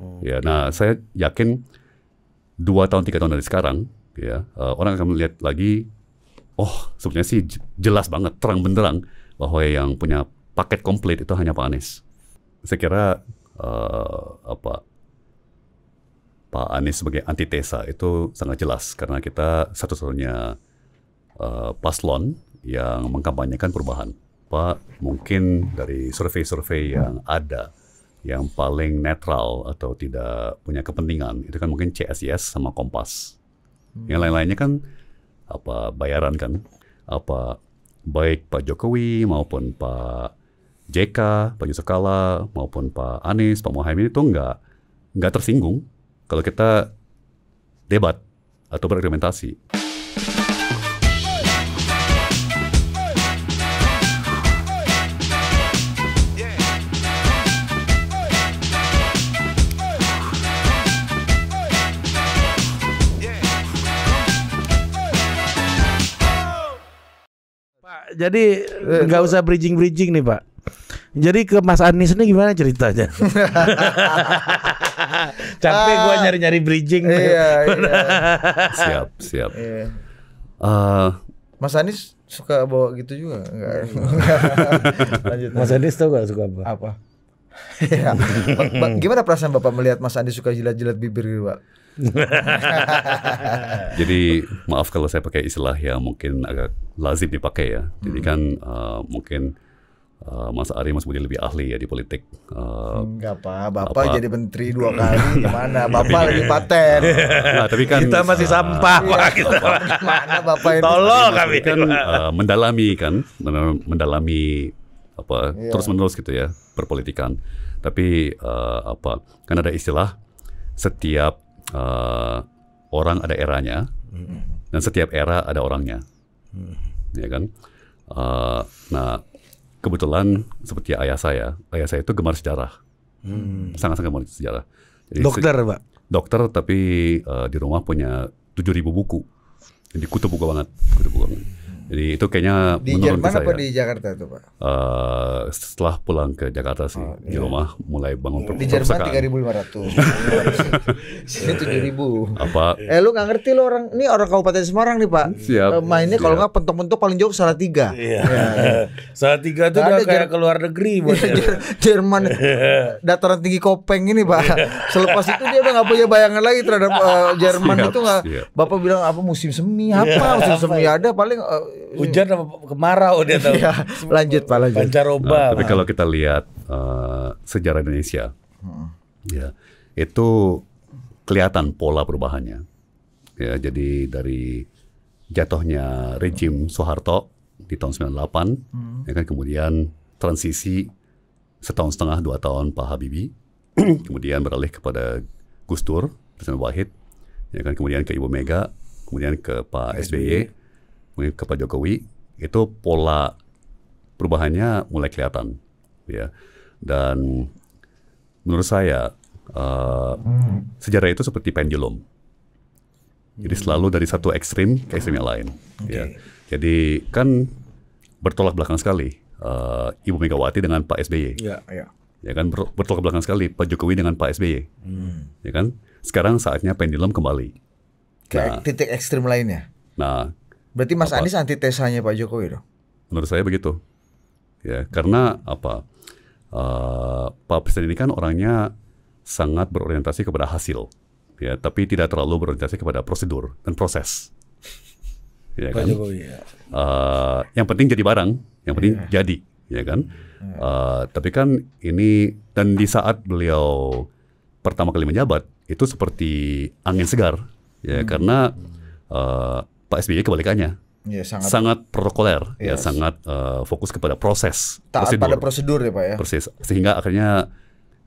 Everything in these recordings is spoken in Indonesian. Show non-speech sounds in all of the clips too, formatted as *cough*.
Oh, Ya, nah saya yakin dua tahun tiga tahun dari sekarang, ya uh, orang akan melihat lagi, oh sebenarnya sih jelas banget terang benderang bahwa yang punya paket komplit itu hanya Pak Anies. Saya kira uh, apa Pak Anies sebagai antitesa itu sangat jelas karena kita satu-satunya uh, paslon yang mengkampanyekan perubahan. Pak, mungkin dari survei-survei yang ada yang paling netral atau tidak punya kepentingan itu kan mungkin CSIS sama Kompas. Hmm. Yang lain-lainnya kan apa bayaran kan apa baik Pak Jokowi maupun Pak JK, Pak Yusuf Kala maupun Pak Anies, Pak Muhaimin itu nggak nggak tersinggung kalau kita debat atau berargumentasi. Jadi eh, nggak usah bridging-bridging nih Pak. Jadi ke Mas Anies ini gimana ceritanya? *laughs* Capek gue ah. nyari-nyari bridging. Iya, iya. *laughs* siap, siap. Iya. Uh, Mas Anies suka bawa gitu juga enggak? Iya. *laughs* Lanjut. Mas Anies tau gak suka apa? Apa? ya. Gimana perasaan Bapak melihat Mas Andi suka jilat-jilat bibir gitu, Pak? *laughs* Jadi maaf kalau saya pakai istilah yang mungkin agak lazim dipakai ya. Jadi hmm. kan uh, mungkin Uh, Mas Ari Mas Budi lebih ahli ya di politik. Uh, Enggak apa, Bapak Bapak jadi menteri dua kali *laughs* gimana? Bapak lagi paten. Nah, tapi kan kita masih sampah, uh, Pak. kita Mana Bapak ini? Tolong kan, kami kan uh, mendalami kan, mendalami apa iya. terus-menerus gitu ya perpolitikan. Tapi uh, apa kan ada istilah setiap uh, orang ada eranya hmm. dan setiap era ada orangnya, hmm. ya kan? Uh, nah kebetulan seperti ayah saya, ayah saya itu gemar sejarah, mm. sangat-sangat hmm. gemar sejarah. Jadi, dokter pak? Dokter tapi uh, di rumah punya 7.000 buku, jadi kutub buku banget, kutub buku banget. Jadi itu kayaknya di menurun Jerman saya. apa di Jakarta itu pak? Uh, setelah pulang ke Jakarta sih oh, di iya. rumah mulai bangun per Di Jerman tiga ribu lima ratus, *laughs* sini tujuh ribu. Apa? Eh lu nggak ngerti lo orang ini orang Kabupaten Semarang nih pak. Siap. Uh, mainnya kalau nggak pentok-pentok paling jauh salah tiga. Iya. salah tiga itu udah kayak keluar negeri buat iya, Jerman *laughs* dataran tinggi kopeng ini pak. Selepas itu dia udah nggak punya bayangan lagi terhadap uh, Jerman itu nggak. Bapak bilang apa musim semi iya. apa musim semi ada paling hujan sama kemarau dia tahu. Iya, lanjut Pak lanjut. Pancaroba. Nah, tapi kalau kita lihat uh, sejarah Indonesia, hmm. ya itu kelihatan pola perubahannya. Ya, jadi dari jatuhnya rejim Soeharto di tahun 98, hmm. ya kan kemudian transisi setahun setengah dua tahun Pak Habibie, *clears throat* kemudian beralih kepada Gus Dur, Presiden Wahid, ya kan kemudian ke Ibu Mega, kemudian ke Pak SBY, ke Pak Jokowi itu pola perubahannya mulai kelihatan ya dan menurut saya uh, sejarah itu seperti pendulum jadi hmm. selalu dari satu ekstrim ke ekstrim yang lain okay. ya jadi kan bertolak belakang sekali uh, Ibu Megawati dengan Pak SBY ya, yeah. ya kan bertolak belakang sekali Pak Jokowi dengan Pak SBY hmm. ya kan sekarang saatnya pendulum kembali ke nah, titik ekstrim lainnya nah Berarti Mas apa? Anies antitesanya Pak Jokowi dong? Menurut saya begitu. Ya, karena apa? Uh, Pak Presiden ini kan orangnya sangat berorientasi kepada hasil, ya, tapi tidak terlalu berorientasi kepada prosedur dan proses. Ya kan? Pak Jokowi, Uh, yang penting jadi barang, yang penting yeah. jadi, ya kan? Uh, tapi kan ini dan di saat beliau pertama kali menjabat itu seperti angin segar, ya, hmm. karena uh, Pak SBY kebalikannya. Ya, sangat, sangat protokoler, ya, yes. ya sangat uh, fokus kepada proses, taat prosedur. pada prosedur ya pak ya. Persis, sehingga akhirnya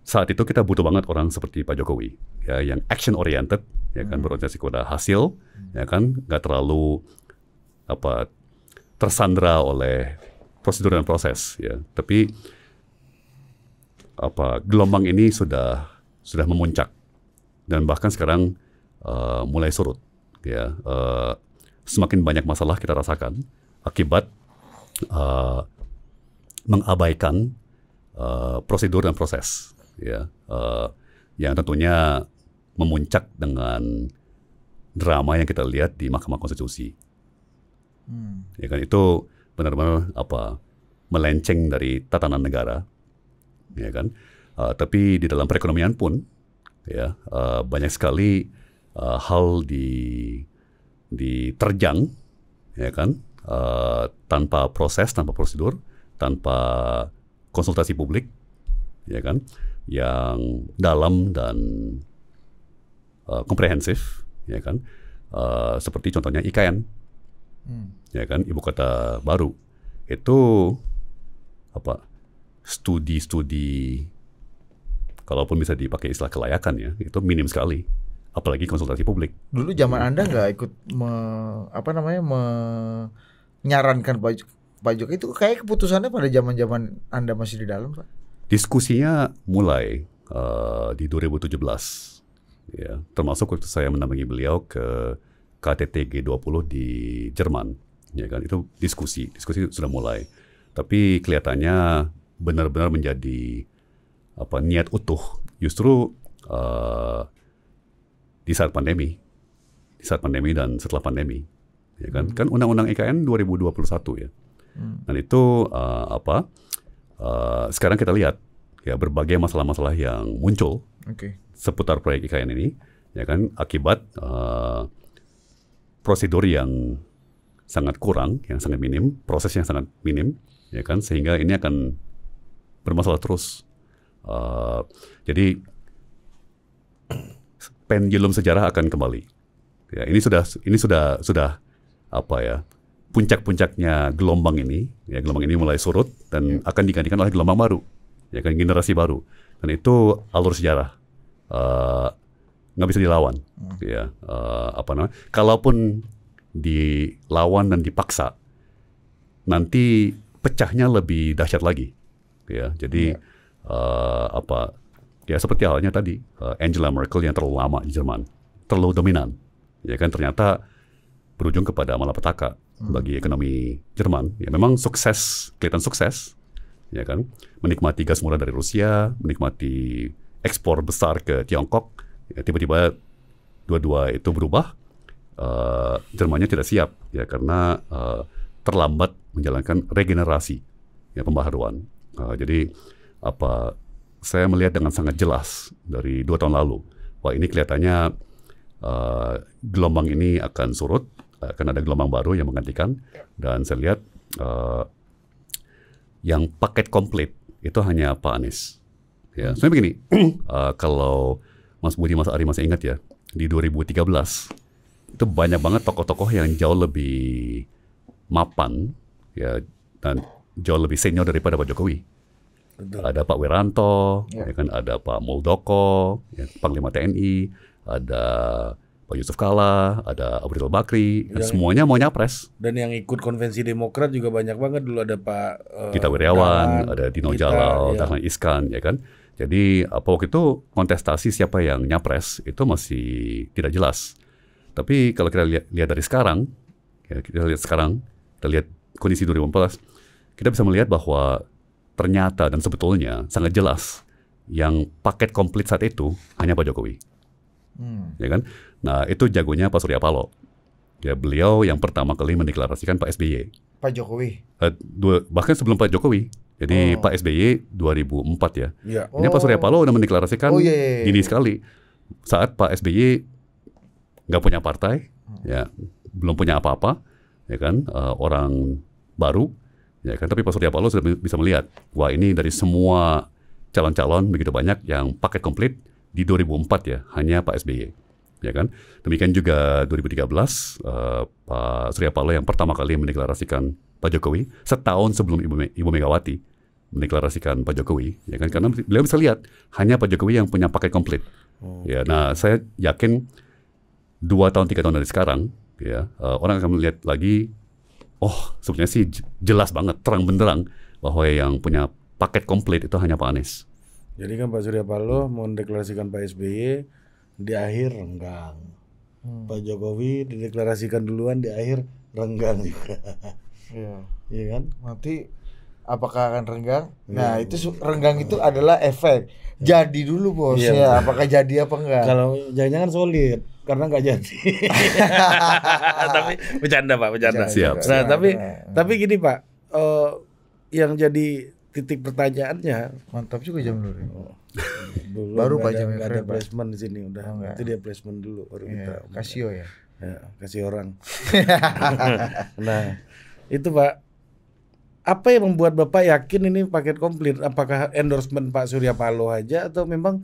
saat itu kita butuh banget orang seperti Pak Jokowi ya yang action oriented ya kan hmm. berorientasi kepada hasil hmm. ya kan nggak terlalu apa tersandra oleh prosedur dan proses ya tapi apa gelombang ini sudah sudah memuncak dan bahkan sekarang uh, mulai surut ya uh, semakin banyak masalah kita rasakan akibat uh, mengabaikan uh, prosedur dan proses, ya, uh, yang tentunya memuncak dengan drama yang kita lihat di Mahkamah Konstitusi. Hmm. Ya kan itu benar-benar apa melenceng dari tatanan negara, ya kan. Uh, tapi di dalam perekonomian pun, ya uh, banyak sekali uh, hal di diterjang ya kan uh, tanpa proses tanpa prosedur tanpa konsultasi publik ya kan yang dalam dan uh, komprehensif ya kan uh, seperti contohnya IKN hmm. ya kan ibu kota baru itu apa studi-studi kalaupun bisa dipakai istilah kelayakan ya itu minim sekali apalagi konsultasi publik. Dulu zaman Anda nggak ikut me, apa namanya menyarankan Pak Pak Jokowi itu kayak keputusannya pada zaman-zaman Anda masih di dalam, Pak. Diskusinya mulai uh, di 2017. Ya, termasuk waktu saya menemui beliau ke KTT G20 di Jerman. Ya kan, itu diskusi, diskusi sudah mulai. Tapi kelihatannya benar-benar menjadi apa niat utuh. Justru uh, di saat pandemi. Di saat pandemi dan setelah pandemi. Ya kan? Hmm. Kan Undang-Undang IKN e 2021 ya. Hmm. Dan itu uh, apa? Uh, sekarang kita lihat ya berbagai masalah-masalah yang muncul okay. seputar proyek IKN e ini ya kan akibat uh, prosedur yang sangat kurang, yang sangat minim, proses yang sangat minim, ya kan sehingga ini akan bermasalah terus. Uh, jadi pendulum sejarah akan kembali. Ya, ini sudah ini sudah sudah apa ya? puncak-puncaknya gelombang ini, ya gelombang ini mulai surut dan ya. akan digantikan oleh gelombang baru, ya kan generasi baru. Dan itu alur sejarah. Uh, bisa dilawan, hmm. ya uh, apa namanya? Kalaupun dilawan dan dipaksa, nanti pecahnya lebih dahsyat lagi, ya. Jadi yeah. Ya. uh, apa Ya seperti halnya tadi eh, Angela Merkel yang terlalu lama di Jerman, terlalu dominan. Ya kan ternyata berujung kepada malapetaka hmm. bagi ekonomi Jerman. Ya memang sukses, kelihatan sukses, ya kan. Menikmati gas murah dari Rusia, menikmati ekspor besar ke Tiongkok, ya, tiba-tiba dua-dua itu berubah. Uh, Jermannya tidak siap ya karena uh, terlambat menjalankan regenerasi ya pembaharuan. Uh, jadi apa saya melihat dengan sangat jelas dari dua tahun lalu. bahwa ini kelihatannya uh, gelombang ini akan surut, akan ada gelombang baru yang menggantikan. Dan saya lihat uh, yang paket komplit itu hanya Pak Anies. Ya, hmm. sebenarnya begini, uh, *clears throat* kalau Mas Budi, Mas Ari masih ingat ya, di 2013 itu banyak banget tokoh-tokoh yang jauh lebih mapan ya dan jauh lebih senior daripada Pak Jokowi. Betul. Ada Pak Wiranto, ya. Ya kan ada Pak Muldoko, ya, Panglima TNI, ada Pak Yusuf Kala, ada Abdul Bakri, yang, semuanya mau nyapres. Dan yang ikut konvensi Demokrat juga banyak banget dulu ada Pak uh, Gita ada Dino Gita, Jalal, ya. Dahlan Iskan, ya kan. Jadi apa waktu itu kontestasi siapa yang nyapres itu masih tidak jelas. Tapi kalau kita lihat, lihat dari sekarang, ya kita lihat sekarang, kita lihat kondisi 2014, kita bisa melihat bahwa ternyata dan sebetulnya sangat jelas yang paket komplit saat itu hanya Pak Jokowi. Hmm. Ya kan? Nah, itu jagonya Pak Surya Paloh. Ya, beliau yang pertama kali mendeklarasikan Pak SBY. Pak Jokowi. Eh, dua, bahkan sebelum Pak Jokowi. Jadi oh. Pak SBY 2004 ya. ya. Oh. Ini Pak Surya oh. Paloh udah mendeklarasikan oh, yeah, yeah, yeah. gini iya. sekali. Saat Pak SBY nggak punya partai, hmm. ya belum punya apa-apa, ya kan, uh, orang baru, ya kan tapi Pak Surya Paloh sudah bisa melihat wah ini dari semua calon-calon begitu banyak yang paket komplit di 2004 ya hanya Pak SBY ya kan demikian juga 2013 uh, eh, Pak Surya Paloh yang pertama kali mendeklarasikan Pak Jokowi setahun sebelum Ibu, Me Ibu Megawati mendeklarasikan Pak Jokowi ya kan karena beliau bisa lihat hanya Pak Jokowi yang punya paket komplit oh, ya okay. nah saya yakin dua tahun tiga tahun dari sekarang ya uh, orang akan melihat lagi oh sebenarnya sih jelas banget terang benderang bahwa yang punya paket komplit itu hanya Pak Anies. Jadi kan Pak Surya Paloh mendeklarasikan Pak SBY di akhir renggang. Hmm. Pak Jokowi dideklarasikan duluan di akhir renggang juga. Iya. Iya kan? Nanti apakah akan renggang? Iya. Nah, itu renggang itu adalah efek. Jadi dulu bos iya. ya. apakah jadi apa enggak? Kalau jangan-jangan solid karena nggak jadi. *laughs* tapi bercanda pak, bercanda. Siap. Nah siap. tapi nah, nah. tapi gini pak, uh, yang jadi titik pertanyaannya. Mantap juga jam dulu. Oh. Belum baru pak jam ada placement di sini udah. Oh, itu dia placement dulu baru yeah. kita. Kasio ya. ya kasih orang. *laughs* nah itu pak apa yang membuat Bapak yakin ini paket komplit? Apakah endorsement Pak Surya Paloh aja atau memang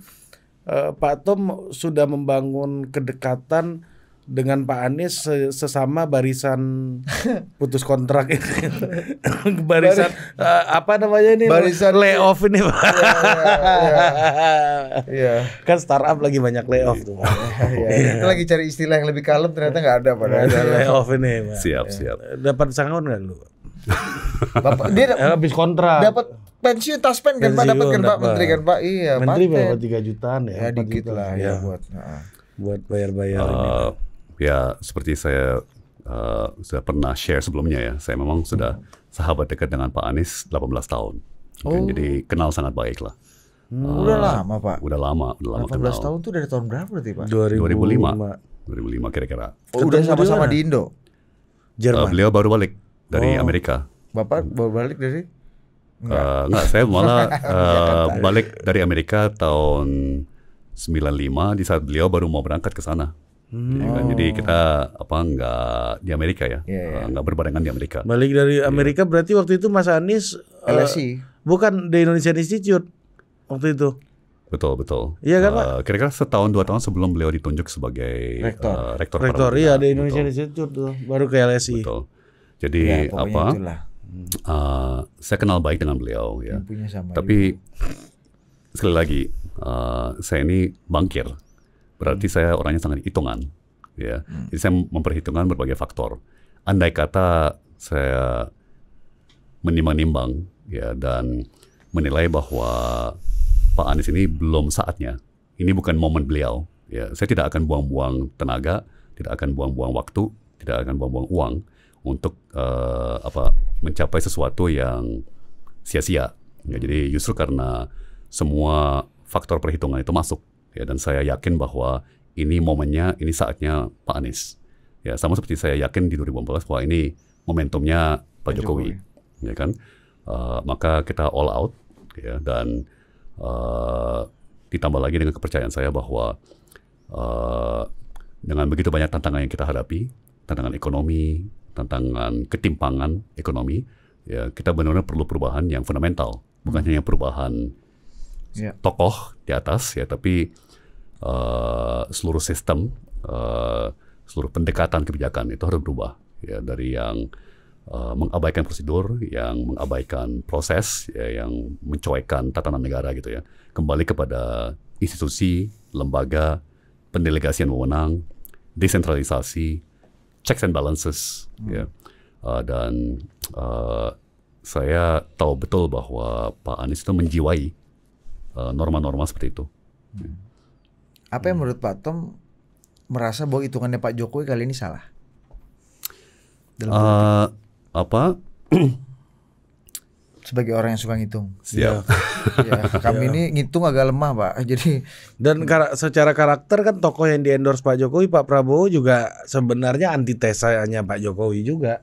Eh, Pak Tom sudah membangun kedekatan dengan Pak Anies sesama barisan *laughs* putus kontrak ini. barisan Baris, eh, apa namanya ini? Barisan layoff ini, Pak. Iya. Yeah, yeah, yeah. Kan startup lagi banyak layoff tuh. Iya. iya, iya. iya. lagi cari istilah yang lebih kalem ternyata nggak ada pada ada layoff ini, Pak. Siap, siap. Dapat sangon nggak lu? Bapak, dia eh, habis kontrak. Dapat pensiun taspen kan pak dapat kan pak menteri kan pak iya menteri berapa tiga jutaan ya ya dikit lah ya, ya. buat nah. buat bayar-bayar eh, ya seperti saya uh, sudah pernah share sebelumnya ya saya memang sudah hmm. sahabat dekat dengan Pak Anies 18 tahun oh. Kan, jadi kenal sangat baik lah hmm, uh, udah eh, lama pak udah lama udah lama 18 kenal. tahun tuh dari tahun berapa berarti pak 2005 2005 kira-kira oh, udah sama-sama di Indo Jerman uh, beliau baru balik dari oh. Amerika Bapak baru balik dari Enggak. Uh, eh, *laughs* saya malah uh, balik dari Amerika tahun 95 di saat beliau baru mau berangkat ke sana. Hmm. Ya kan? Jadi oh. kita apa nggak di Amerika ya, yeah, iya, iya. yeah. nggak berbarengan di Amerika. Balik dari iya. Amerika yeah. berarti waktu itu Mas Anies eh, LSI. Uh, bukan di Indonesian Institute waktu itu. Betul betul. Iya kan uh, Kira-kira setahun dua tahun sebelum beliau ditunjuk sebagai rektor. Uh, rektor rektor iya di Indonesia Institute tuh baru ke LSI. Betul. Jadi ya, apa? Itulah. Uh, saya kenal baik dengan beliau ya. Tapi juga. sekali lagi uh, saya ini bangkir, berarti hmm. saya orangnya sangat hitungan ya. Hmm. Jadi saya memperhitungkan berbagai faktor. Andai kata saya menimbang-nimbang ya dan menilai bahwa Pak Anies ini belum saatnya. Ini bukan momen beliau. Ya, saya tidak akan buang-buang tenaga, tidak akan buang-buang waktu, tidak akan buang-buang uang untuk uh, apa mencapai sesuatu yang sia-sia. Ya, jadi justru karena semua faktor perhitungan itu masuk ya dan saya yakin bahwa ini momennya, ini saatnya Pak Anies. Ya sama seperti saya yakin di 2014 bahwa ini momentumnya Pak Jokowi, Jokowi. ya kan? Uh, maka kita all out ya dan uh, ditambah lagi dengan kepercayaan saya bahwa uh, dengan begitu banyak tantangan yang kita hadapi, tantangan ekonomi, tantangan ketimpangan ekonomi, ya kita benar-benar perlu perubahan yang fundamental, bukan hmm. hanya perubahan yeah. tokoh di atas ya, tapi uh, seluruh sistem, uh, seluruh pendekatan kebijakan itu harus berubah ya dari yang uh, mengabaikan prosedur, yang mengabaikan proses, ya, yang mencoekkan tatanan negara gitu ya, kembali kepada institusi, lembaga, pendelegasian wewenang, desentralisasi, checks and balances. Hmm. Ya. Uh, dan uh, saya tahu betul bahwa Pak Anies itu menjiwai ah, norma-norma uh, seperti itu. Hmm. Apa yang menurut Pak Tom merasa bahwa hitungannya Pak Jokowi kali ini salah? Dalam uh, apa? *clears throat* sebagai orang yang suka ngitung. Siap. Ya, kami iya. ini ngitung agak lemah, Pak. *laughs* Jadi dan kar secara karakter kan tokoh yang diendorse Pak Jokowi, Pak Prabowo juga sebenarnya antitesanya Pak Jokowi juga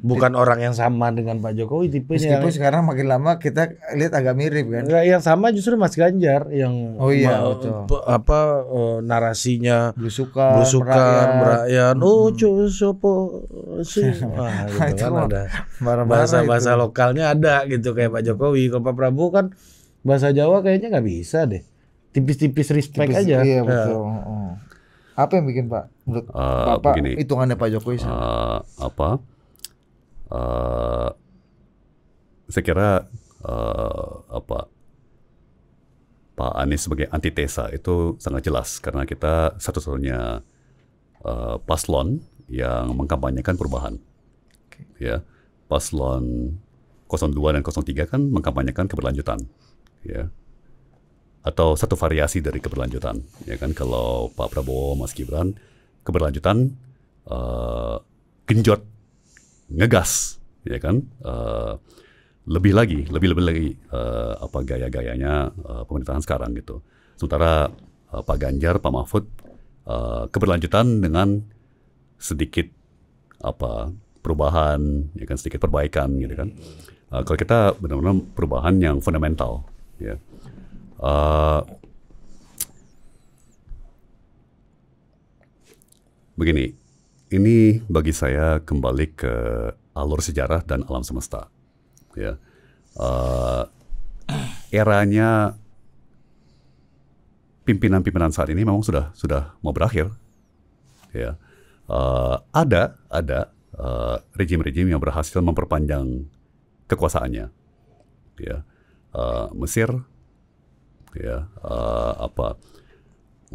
bukan orang yang sama dengan Pak Jokowi tipenya. Meskipun sekarang makin lama kita lihat agak mirip kan. Enggak, yang sama justru Mas Ganjar yang Oh iya, apa uh, narasinya blusukan, blusukan merakyat. Hmm. Oh, sopo sih. *laughs* gitu kan ada. Bahasa-bahasa lokalnya ada gitu kayak Pak Jokowi. Kalau Pak Prabowo kan bahasa Jawa kayaknya nggak bisa deh. Tipis-tipis respect Tipis, aja. Iya, nah. betul. Ya. Apa yang bikin Pak menurut uh, eh, Bapak begini, hitungannya Pak Jokowi? Uh, apa? Eh, saya kira uh, apa Pak Anies sebagai antitesa itu sangat jelas karena kita satu-satunya uh, paslon yang mengkampanyekan perubahan. Okay. Ya, paslon 02 dan 03 kan mengkampanyekan keberlanjutan. Ya. Atau satu variasi dari keberlanjutan. Ya kan kalau Pak Prabowo, Mas Gibran, keberlanjutan uh, genjot ngegas, ya kan? Uh, lebih lagi, lebih lebih lagi uh, apa gaya-gayanya uh, pemerintahan sekarang gitu. Sementara uh, Pak Ganjar, Pak Mahfud uh, keberlanjutan dengan sedikit apa perubahan, ya kan sedikit perbaikan gitu kan. Uh, kalau kita benar-benar perubahan yang fundamental, ya. Uh, begini, ini bagi saya kembali ke alur sejarah dan alam semesta. Ya, uh, eranya pimpinan-pimpinan saat ini memang sudah sudah mau berakhir. Ya, uh, ada ada eh, rejim-rejim uh, yang berhasil memperpanjang kekuasaannya. Ya, uh, Mesir, ya uh, apa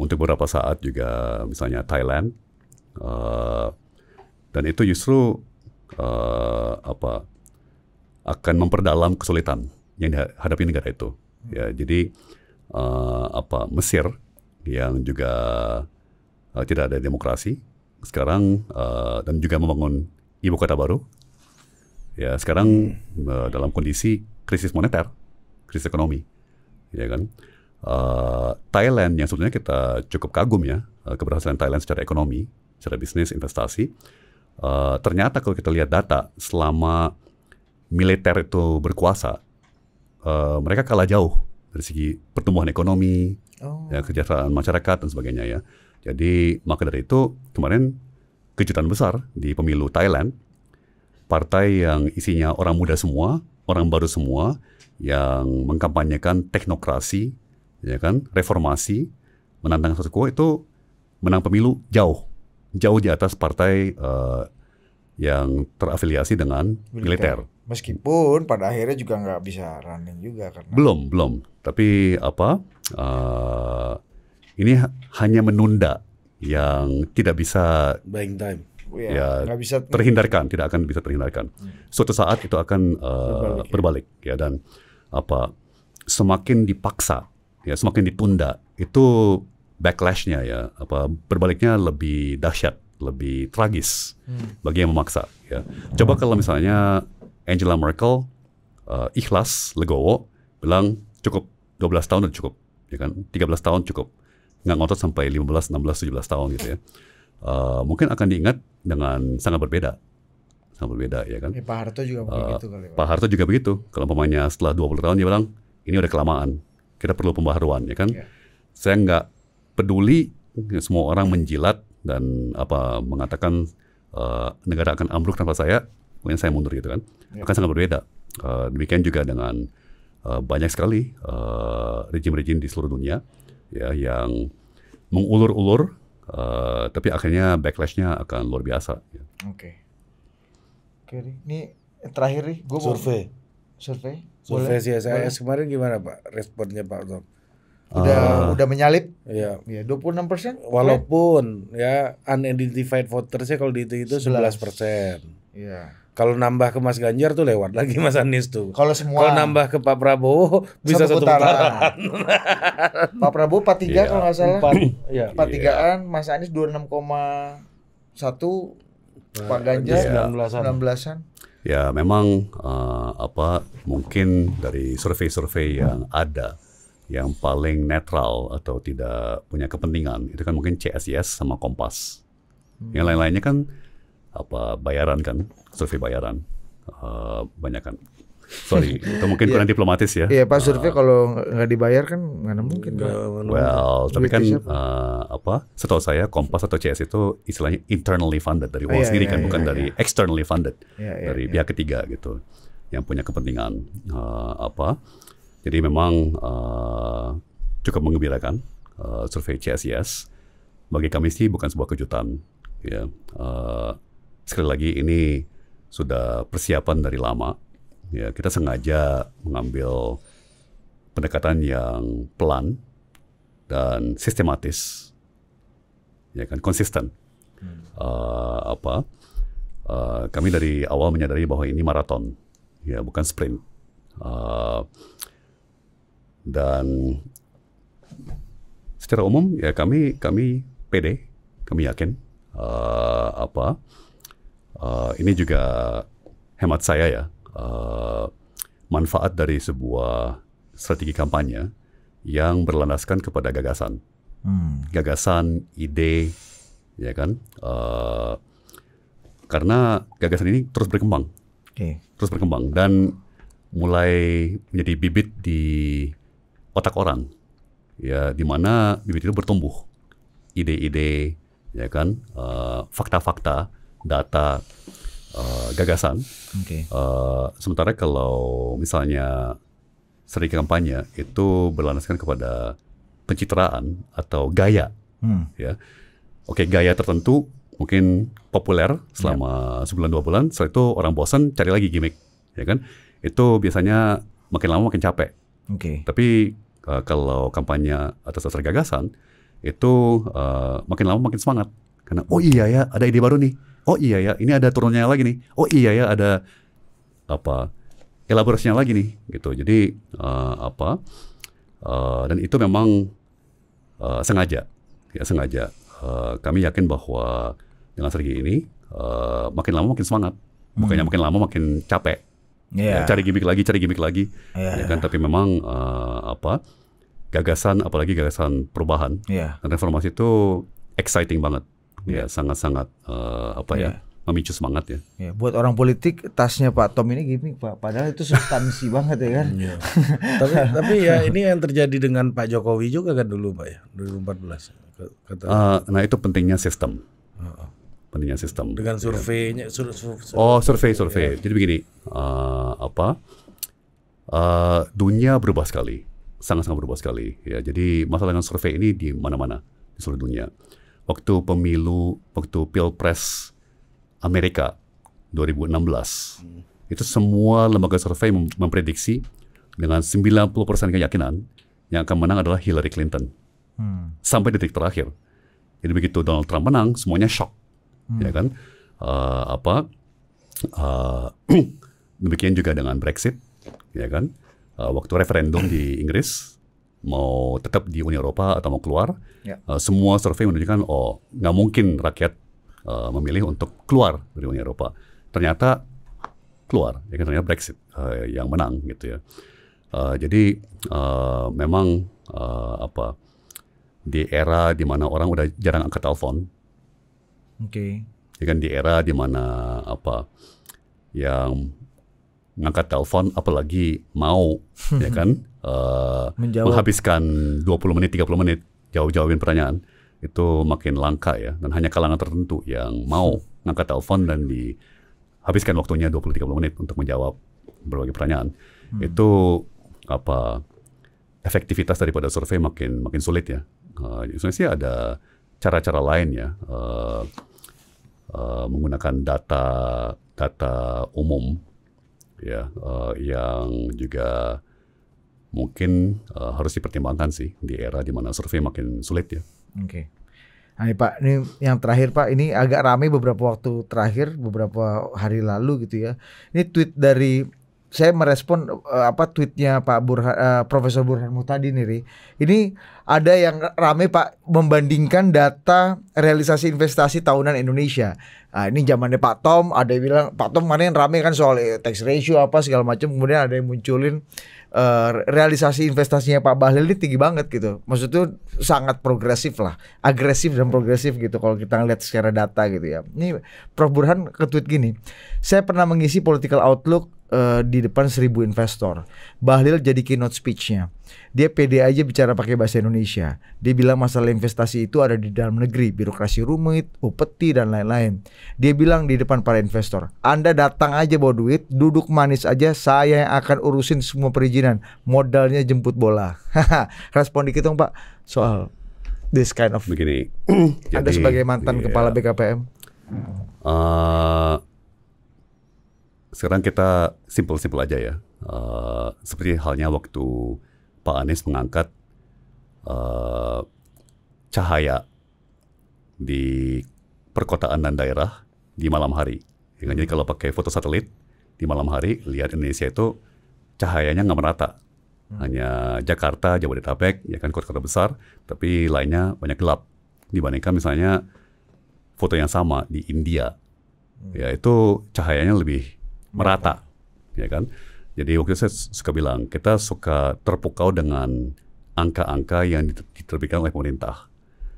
untuk beberapa saat juga misalnya Thailand Eh, dan itu justru uh, apa akan memperdalam kesulitan yang dihadapi negara itu ya jadi uh, apa Mesir yang juga uh, tidak ada demokrasi sekarang uh, dan juga membangun ibu kota baru ya sekarang uh, dalam kondisi krisis moneter krisis ekonomi ya kan uh, Thailand yang sebetulnya kita cukup kagum ya uh, keberhasilan Thailand secara ekonomi secara bisnis investasi. Uh, ternyata kalau kita lihat data selama militer itu berkuasa, uh, mereka kalah jauh dari segi pertumbuhan ekonomi, oh. ya, kesejahteraan masyarakat dan sebagainya ya. Jadi maka dari itu kemarin kejutan besar di pemilu Thailand, partai yang isinya orang muda semua, orang baru semua, yang mengkampanyekan teknokrasi, ya kan, reformasi, menantang sesuatu itu menang pemilu jauh jauh di atas partai uh, yang terafiliasi dengan militer. Meskipun pada akhirnya juga nggak bisa running juga karena belum belum. Tapi apa? Uh, ini hanya menunda yang tidak bisa buying time. Iya, ya, ya bisa terhindarkan, tidak akan bisa terhindarkan. Hmm. Suatu saat itu akan uh, eh, berbalik, berbalik ya. ya dan apa semakin dipaksa ya semakin ditunda itu backlashnya ya apa berbaliknya lebih dahsyat lebih tragis hmm. bagi yang memaksa ya coba hmm. kalau misalnya Angela Merkel uh, ikhlas legowo bilang cukup 12 tahun udah cukup ya kan 13 tahun cukup nggak ngotot sampai 15 16 17 tahun gitu ya uh, mungkin akan diingat dengan sangat berbeda sangat berbeda ya kan ya, Pak Harto juga uh, begitu kali Pak Harto juga begitu kalau pemainnya setelah 20 tahun dia bilang ini udah kelamaan kita perlu pembaharuan ya kan ya. saya nggak peduli ya, semua orang menjilat dan apa mengatakan uh, negara akan ambruk tanpa saya, kemudian saya mundur gitu kan, ya. akan sangat berbeda. Uh, demikian juga dengan uh, banyak sekali rejim-rejim uh, di seluruh dunia ya yang mengulur-ulur, uh, tapi akhirnya backlashnya akan luar biasa. Ya. Oke, okay. okay, ini terakhir nih, gue survei, survei, survei saya kemarin gimana pak responnya pak Dok? udah uh, udah menyalip ya ya 26 persen walaupun right? ya unidentified votersnya kalau di itu itu 11 persen ya kalau nambah ke Mas Ganjar tuh lewat lagi *laughs* Mas Anies tuh. Kalau semua. Kalau nambah ke Pak Prabowo *laughs* bisa satu putaran. satu putaran. Pak Prabowo 43 ya. kalau nggak salah. 4, ya. 43 tigaan, an Mas Anies 26,1 satu nah, Pak Ganjar 19-an. 19-an. Ya memang uh, apa mungkin dari survei-survei yang ada yang paling netral atau tidak punya kepentingan itu kan mungkin CSIS sama Kompas. Hmm. Yang lain-lainnya kan apa bayaran kan, survei bayaran uh, banyak kan. Sorry, *laughs* itu mungkin iya. kurang diplomatis ya. Iya, Pak survei uh, kalau nggak dibayar kan mana mungkin. Gak, well, tapi kan uh, apa? Setahu saya Kompas atau CS itu istilahnya internally funded dari Wall oh, iya, sendiri iya, kan, iya, bukan dari iya. externally funded dari pihak ketiga gitu, yang punya kepentingan uh, apa? Jadi memang uh, cukup mengembirakan uh, survei CSIS. Bagi kami sih bukan sebuah kejutan. Ya. Uh, sekali lagi ini sudah persiapan dari lama. Ya, kita sengaja mengambil pendekatan yang pelan dan sistematis, ya kan konsisten. Uh, apa? Uh, kami dari awal menyadari bahwa ini maraton, ya bukan sprint. Uh, dan secara umum ya kami kami pede, kami yakin uh, apa uh, ini juga hemat saya ya uh, manfaat dari sebuah strategi kampanye yang berlandaskan kepada gagasan, hmm. gagasan, ide, ya kan? Uh, karena gagasan ini terus berkembang, okay. terus berkembang dan mulai menjadi bibit di otak orang ya di mana bibit itu bertumbuh ide-ide ya kan uh, fakta-fakta data uh, gagasan okay. uh, eh, sementara kalau misalnya sering kampanye itu berlandaskan kepada pencitraan atau gaya hmm. ya oke okay, gaya tertentu mungkin populer selama yeah. sebulan dua bulan setelah itu orang bosan cari lagi gimmick ya kan itu biasanya makin lama makin capek okay. tapi Eh, kalau kampanye atas dasar gagasan itu uh, makin lama makin semangat karena oh iya ya ada ide baru nih oh iya ya ini ada turunnya lagi nih oh iya ya ada apa elaborasinya lagi nih gitu jadi uh, apa uh, dan itu memang uh, sengaja ya sengaja uh, kami yakin bahwa dengan strategi ini uh, makin lama makin semangat hmm. bukannya hmm. makin lama makin capek yeah. ya, cari gimmick lagi cari gimmick lagi yeah. ya kan iya. tapi memang uh, apa gagasan apalagi gagasan perubahan. Yeah. Reformasi itu exciting banget. Iya. Ya sangat-sangat uh, apa yeah. ya iya. memicu semangat ya. ya. Buat orang politik tasnya Pak Tom ini gini Pak, padahal itu substansi *laughs* banget ya kan. Iya. tapi tapi ya *laughs* ini yang terjadi dengan Pak Jokowi juga kan dulu Pak ya 2014. Kata uh, nah itu pentingnya sistem. Uh -uh. Pentingnya sistem. Dengan surveinya sur, sur, sur, Oh survei survei. Ya. Jadi begini uh, apa uh, dunia berubah sekali sangat-sangat berubah sekali. Ya, jadi masalah dengan survei ini di mana-mana di seluruh dunia. Waktu pemilu, waktu pilpres Amerika 2016, hmm. itu semua lembaga survei mem memprediksi dengan 90% keyakinan yang akan menang adalah Hillary Clinton. Hmm. Sampai detik terakhir. Jadi begitu Donald Trump menang, semuanya shock, hmm. ya kan? Uh, apa? Uh, *clears throat* demikian juga dengan Brexit, ya kan? uh, waktu referendum di Inggris mau tetap di Uni Eropa atau mau keluar, ya. uh, semua survei menunjukkan oh nggak mungkin rakyat uh, memilih untuk keluar dari Uni Eropa. Ternyata keluar, ya kan ternyata Brexit uh, yang menang gitu ya. Uh, jadi uh, memang uh, apa di era di mana orang udah jarang angkat telepon, okay. ya kan di era di mana apa yang ngangkat telepon apalagi mau hmm. ya kan uh, dua menghabiskan 20 menit 30 menit jauh-jauhin pertanyaan itu makin langka ya dan hanya kalangan tertentu yang mau ngangkat telepon dan dihabiskan waktunya 20 30 menit untuk menjawab berbagai pertanyaan. Hmm. Itu apa efektivitas daripada survei makin makin sulit ya. Uh, sebenarnya sih ada cara-cara lain ya uh, uh, menggunakan data data umum ya uh, yang juga mungkin uh, harus dipertimbangkan sih di era di mana survei makin sulit ya. Oke. Okay. Nah, Pak, ini yang terakhir Pak, ini agak ramai beberapa waktu terakhir, beberapa hari lalu gitu ya. Ini tweet dari saya merespon uh, apa tweetnya Pak Burha, uh, eh, Profesor Burhan Mutadi nih, Ri. Ini ada yang rame Pak membandingkan data realisasi investasi tahunan Indonesia. Nah, ini zamannya Pak Tom, ada yang bilang Pak Tom mana yang rame kan soal eh, tax ratio apa segala macam. Kemudian ada yang munculin uh, realisasi investasinya Pak Bahlil ini tinggi banget gitu. Maksud itu sangat progresif lah, agresif dan progresif gitu kalau kita lihat secara data gitu ya. Ini Prof Burhan ke tweet gini. Saya pernah mengisi political outlook uh, di depan seribu investor. Bahlil jadi keynote speech-nya. Dia pede aja bicara pakai bahasa Indonesia. Dia bilang masalah investasi itu ada di dalam negeri, birokrasi rumit, upeti dan lain-lain. Dia bilang di depan para investor, "Anda datang aja bawa duit, duduk manis aja, saya yang akan urusin semua perizinan. Modalnya jemput bola." Respon dikit dong, Pak, soal this kind of Begini. *clears throat* Anda jadi, sebagai mantan iya. kepala BKPM. Uh, eh, sekarang kita simpel-simpel aja ya. Uh, seperti halnya waktu Pak Anies mengangkat uh, cahaya di perkotaan dan daerah di malam hari. Jadi kalau pakai foto satelit di malam hari lihat Indonesia itu cahayanya nggak merata, hmm. hanya Jakarta, Jabodetabek, ya kan kota-kota besar, tapi lainnya banyak gelap dibandingkan misalnya foto yang sama di India, hmm. ya itu cahayanya lebih merata, ya kan? Jadi waktu itu saya suka bilang kita suka terpukau dengan angka-angka yang diterbitkan oleh pemerintah.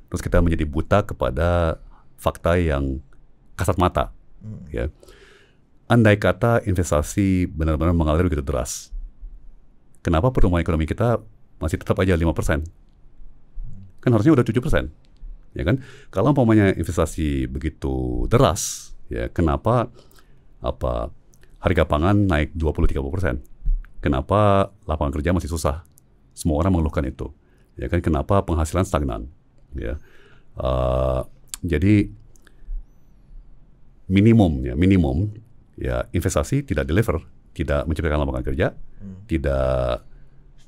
Terus kita menjadi buta kepada fakta yang kasat mata, hmm. ya. Andai kata investasi benar-benar mengalir begitu deras, kenapa pertumbuhan ekonomi kita masih tetap aja 5%? Kan harusnya udah 7%. Ya kan? Kalau umpamanya investasi begitu deras, ya kenapa apa harga pangan naik 20 persen. Kenapa lapangan kerja masih susah? Semua orang mengeluhkan itu. Ya kan kenapa penghasilan stagnan? Ya. Uh, jadi minimum ya, minimum ya investasi tidak deliver, tidak menciptakan lapangan kerja, hmm. tidak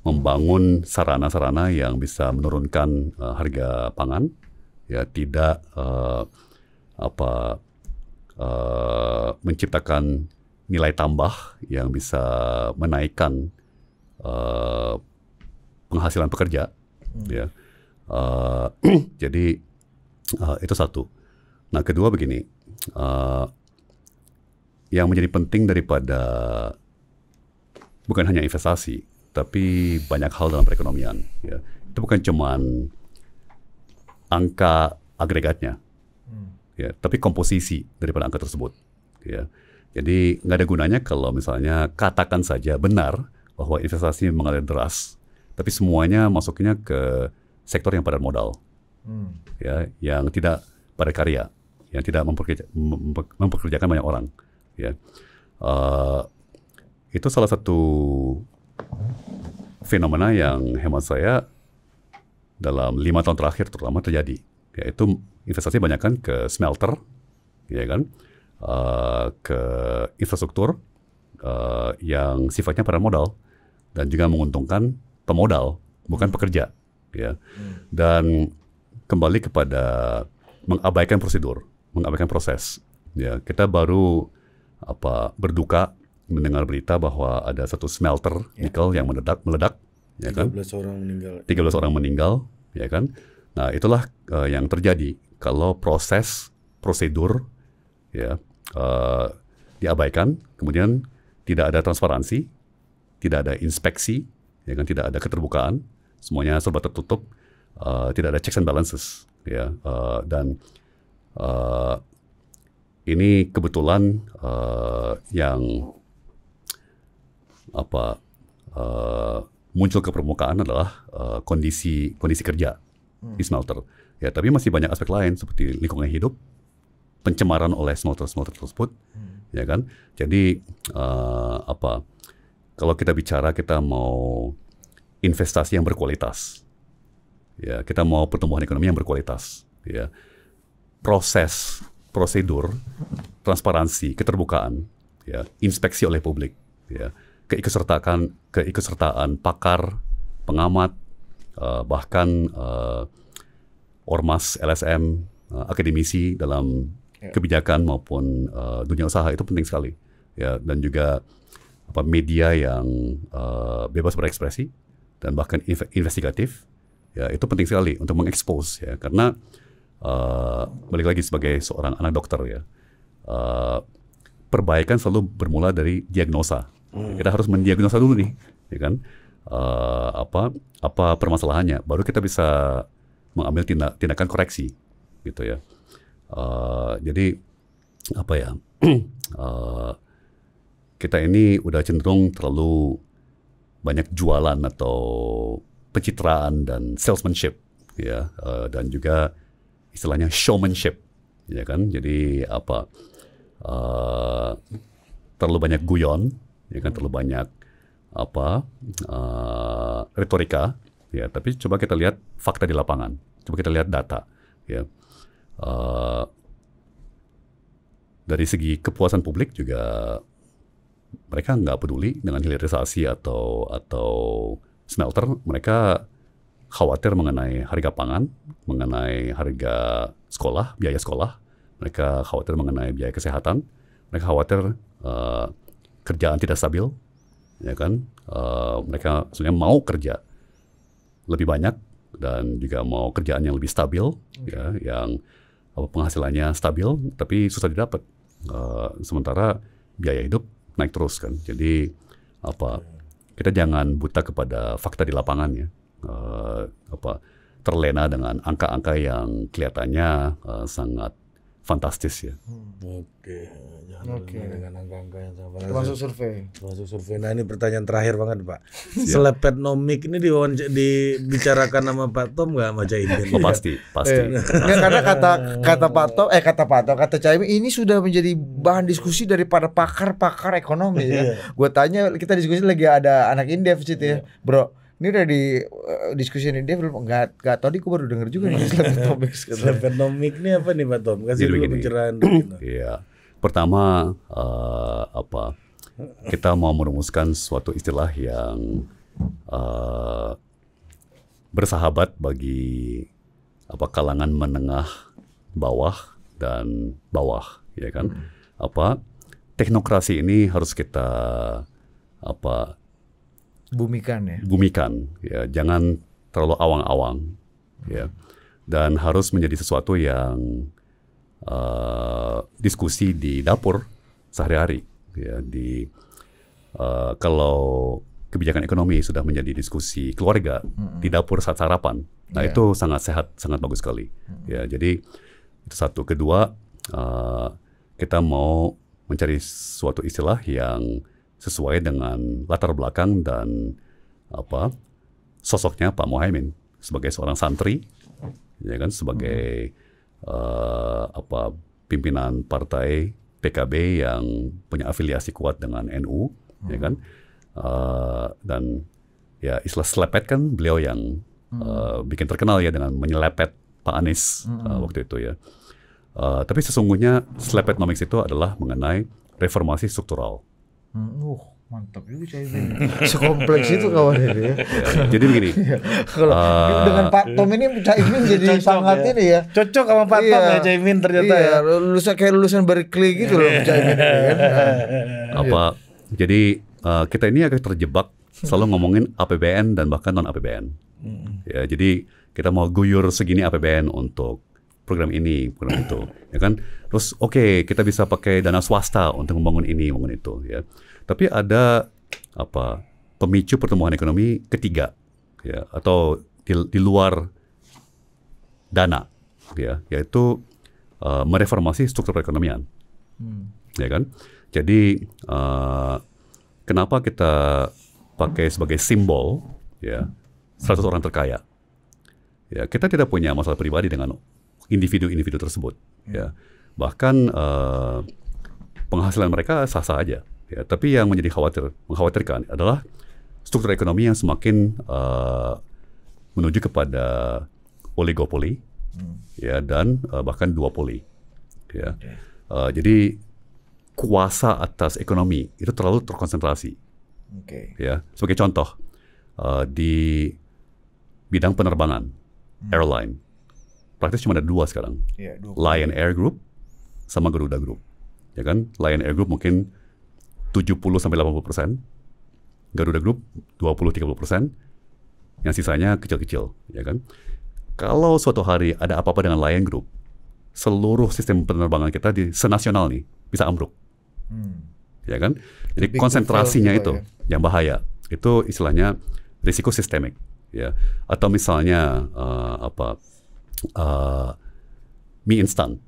membangun sarana-sarana yang bisa menurunkan uh, harga pangan, ya tidak uh, apa uh, menciptakan nilai tambah yang bisa menaikkan uh, penghasilan pekerja, hmm. ya. Uh, *clears throat* jadi uh, itu satu. Nah kedua begini, uh, yang menjadi penting daripada bukan hanya investasi, tapi banyak hal dalam perekonomian. Ya. Itu bukan cuman angka agregatnya, hmm. ya, tapi komposisi daripada angka tersebut. Ya. Jadi nggak ada gunanya kalau misalnya katakan saja benar bahwa investasi mengalir deras, tapi semuanya masuknya ke sektor yang padat modal, hmm. ya, yang tidak pada karya, yang tidak memperkerja, memperkerjakan banyak orang, ya. Uh, itu salah satu fenomena yang hemat saya dalam lima tahun terakhir terutama terjadi, yaitu investasi banyakkan ke smelter, ya kan, uh, ke infrastruktur uh, yang sifatnya modal dan juga menguntungkan pemodal bukan hmm. pekerja ya hmm. dan kembali kepada mengabaikan prosedur mengabaikan proses ya kita baru apa berduka mendengar berita bahwa ada satu smelter ya. nikel yang meledak meledak ya 13 kan orang meninggal 13 orang meninggal ya kan nah itulah uh, yang terjadi kalau proses prosedur ya uh, diabaikan, kemudian tidak ada transparansi, tidak ada inspeksi, ya kan tidak ada keterbukaan, semuanya serba tertutup, uh, tidak ada checks and balances, ya uh, dan uh, ini kebetulan uh, yang apa uh, muncul ke permukaan adalah uh, kondisi kondisi kerja hmm. di smelter. Ya, tapi masih banyak aspek lain seperti lingkungan hidup, pencemaran oleh smelter-smelter tersebut, hmm. ya kan? Jadi uh, apa? Kalau kita bicara kita mau investasi yang berkualitas, ya kita mau pertumbuhan ekonomi yang berkualitas, ya proses, prosedur, transparansi, keterbukaan, ya inspeksi oleh publik, ya keikutsertaan keikutsertaan pakar, pengamat, uh, bahkan uh, ormas, LSM, uh, akademisi dalam Ya. kebijakan maupun uh, dunia usaha itu penting sekali ya dan juga apa media yang uh, bebas berekspresi dan bahkan investigatif ya itu penting sekali untuk mengekspos ya karena uh, balik lagi sebagai seorang anak dokter ya uh, perbaikan selalu bermula dari diagnosa hmm. kita harus mendiagnosa dulu nih ya kan uh, apa apa permasalahannya baru kita bisa mengambil tindakan koreksi gitu ya Eh, jadi apa ya? uh, *clears throat* kita ini udah cenderung terlalu banyak jualan atau pencitraan dan salesmanship ya uh, dan juga istilahnya showmanship ya kan jadi apa uh, terlalu banyak guyon ya kan terlalu banyak apa uh, retorika ya tapi coba kita lihat fakta di lapangan coba kita lihat data ya uh, dari segi kepuasan publik juga mereka nggak peduli dengan hilirisasi atau atau smelter mereka khawatir mengenai harga pangan mengenai harga sekolah biaya sekolah mereka khawatir mengenai biaya kesehatan mereka khawatir uh, kerjaan tidak stabil ya kan uh, mereka sebenarnya mau kerja lebih banyak dan juga mau kerjaan yang lebih stabil okay. ya yang apa eh, penghasilannya stabil tapi susah didapat uh, sementara biaya hidup naik terus kan jadi apa kita jangan buta kepada fakta di lapangan ya uh, apa terlena dengan angka-angka yang kelihatannya uh, sangat fantastis ya. Oke, jangan Oke. dengan angka-angka yang sama. Termasuk survei. Termasuk survei. Nah ini pertanyaan terakhir banget Pak. Selepet nomik ini dibicarakan sama Pak Tom nggak sama ini Oh, pasti, pasti. Iya. nggak ya, karena kata kata Pak Tom, eh kata Pak Tom, kata Caimin ini sudah menjadi bahan diskusi daripada pakar-pakar ekonomi ya. Iya. Gue tanya, kita diskusi lagi ada anak indef situ ya, iya. bro ini udah di uh, eh, diskusi ini dia belum nggak enggak tadi gue baru denger juga nih Slaptomics. *laughs* Slaptomics ini apa nih Pak Tom? Kasih dulu iya, pencerahan Iya. Pertama uh, apa? Kita mau merumuskan suatu istilah yang uh, bersahabat bagi apa kalangan menengah bawah dan bawah ya kan apa teknokrasi ini harus kita apa Bumikan ya. Bumikan, ya jangan terlalu awang-awang, ya. Dan harus menjadi sesuatu yang uh, diskusi di dapur sehari-hari, ya di uh, kalau kebijakan ekonomi sudah menjadi diskusi keluarga -hmm. di dapur saat sarapan. Nah yeah. itu sangat sehat, sangat bagus sekali. -hmm. Ya jadi itu satu. Kedua uh, kita mau mencari suatu istilah yang sesuai dengan latar belakang dan apa sosoknya Pak Mohaimin sebagai seorang santri, ya kan sebagai uh, apa pimpinan partai PKB yang punya afiliasi kuat dengan NU, hmm. ya kan uh, dan ya istilah selepet kan beliau yang uh, bikin terkenal ya dengan menyelepet Pak Anies hmm. uh, waktu itu ya. Uh, tapi sesungguhnya slepenomics itu adalah mengenai reformasi struktural. Hmm, uh, mantap juga caimin. *laughs* Sekompleks itu kawan Ya. jadi begini. Iya. Kalau uh, dengan Pak Tom ini caimin jadi cocok ya. sangat ya. ini ya. Cocok sama Pak iya, Tom ya iya. caimin ternyata iya, ya. Lulusan kayak lulusan Berkeley gitu loh caimin ini kan. nah, Apa? Iya. Jadi uh, kita ini agak terjebak selalu ngomongin APBN dan bahkan non APBN. Hmm. Ya, jadi kita mau guyur segini APBN untuk program ini, program itu, ya kan? Terus oke, okay, kita bisa pakai dana swasta untuk membangun ini, membangun itu, ya. Tapi ada apa pemicu pertumbuhan ekonomi ketiga, ya, atau di, di luar dana, ya, yaitu uh, mereformasi struktur perekonomian, hmm. ya kan? Jadi uh, kenapa kita pakai sebagai simbol, ya, 100 orang terkaya? Ya, kita tidak punya masalah pribadi dengan individu-individu tersebut. Hmm. Ya. Bahkan uh, penghasilan mereka sah-sah aja. Ya. Tapi yang menjadi khawatir, mengkhawatirkan adalah struktur ekonomi yang semakin uh, menuju kepada oligopoli hmm. ya dan uh, bahkan duopoli ya okay. uh, jadi kuasa atas ekonomi itu terlalu terkonsentrasi okay. ya sebagai contoh uh, di bidang penerbangan hmm. airline praktis cuma ada dua sekarang. Yeah, Lion Air Group sama Garuda Group. Ya kan? Lion Air Group mungkin 70 sampai 80 persen. Garuda Group 20-30 persen. Yang sisanya kecil-kecil. Ya kan? Kalau suatu hari ada apa-apa dengan Lion Group, seluruh sistem penerbangan kita di senasional nih bisa ambruk. Hmm. Ya kan? Jadi konsentrasinya gitu, itu ya. yang bahaya. Itu istilahnya risiko sistemik ya. Atau misalnya uh, apa uh, mie instan.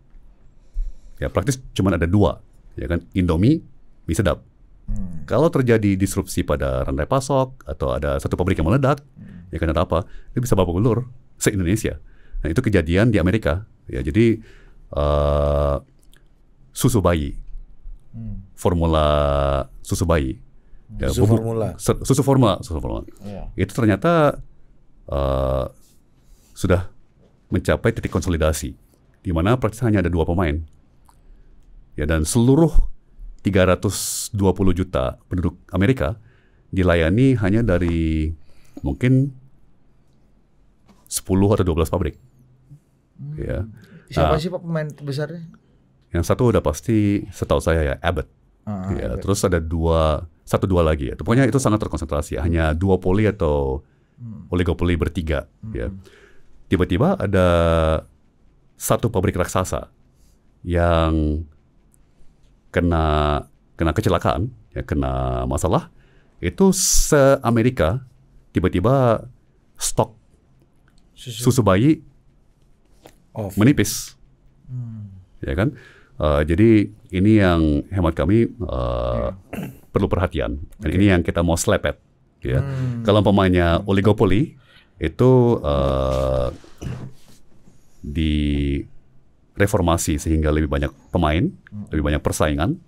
Ya praktis cuma ada dua, ya kan Indomie, mie sedap. Hmm. Kalau terjadi disrupsi pada rantai pasok atau ada satu pabrik yang meledak, hmm. ya kan ada apa? Itu bisa babak belur se Indonesia. Nah itu kejadian di Amerika. Ya jadi uh, susu bayi, hmm. formula susu bayi, hmm. ya, susu formula, susu formula, susu formula. Yeah. Itu ternyata uh, sudah mencapai titik konsolidasi, di mana praktis hanya ada dua pemain. Ya, dan seluruh 320 juta penduduk Amerika dilayani hanya dari mungkin 10 atau 12 pabrik. Hmm. Ya. Siapa nah, sih Pak pemain besarnya? Yang satu udah pasti setahu saya ya Abbott. Ah, ya, Abbott. terus ada dua satu dua lagi ya. Pokoknya itu sangat terkonsentrasi, hanya dua duopoli atau hmm. oligopoli bertiga hmm. ya. Hmm tiba-tiba ada satu pabrik raksasa yang kena kena kecelakaan, ya kena masalah, itu se Amerika tiba-tiba stok susu, susu bayi Off. menipis, hmm. ya kan? Uh, jadi ini yang hemat kami uh, eh, yeah. Hmm. perlu perhatian dan okay. ini yang kita mau selepet. Ya. Hmm. Kalau pemainnya oligopoli, itu uh, di reformasi sehingga lebih banyak pemain, lebih banyak persaingan,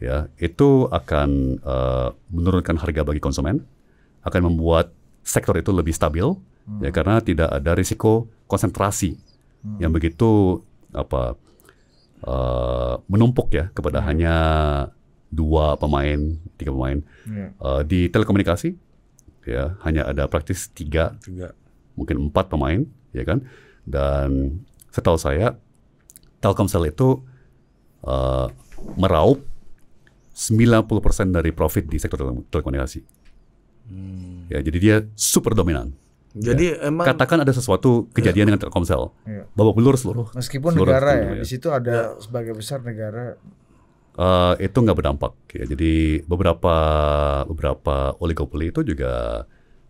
ya itu akan uh, menurunkan harga bagi konsumen, akan membuat sektor itu lebih stabil, ya, hmm. ya karena tidak ada risiko konsentrasi hmm. yang begitu apa uh, menumpuk ya kepada hmm. hanya dua pemain, tiga pemain yeah. Ya. uh, di telekomunikasi ya hanya ada praktis tiga, tiga. mungkin empat pemain ya kan dan setahu saya Telkomsel itu uh, meraup 90% dari profit di sektor tele telekomunikasi. Hmm. Ya, jadi dia super dominan. Jadi ya. emang katakan ada sesuatu kejadian ya. dengan Telkomsel. Iya. Babak belur seluruh. Meskipun seluruh negara ya, ya, di situ ada ya. sebagai besar negara uh, itu nggak berdampak. Ya. Jadi beberapa beberapa oligopoli itu juga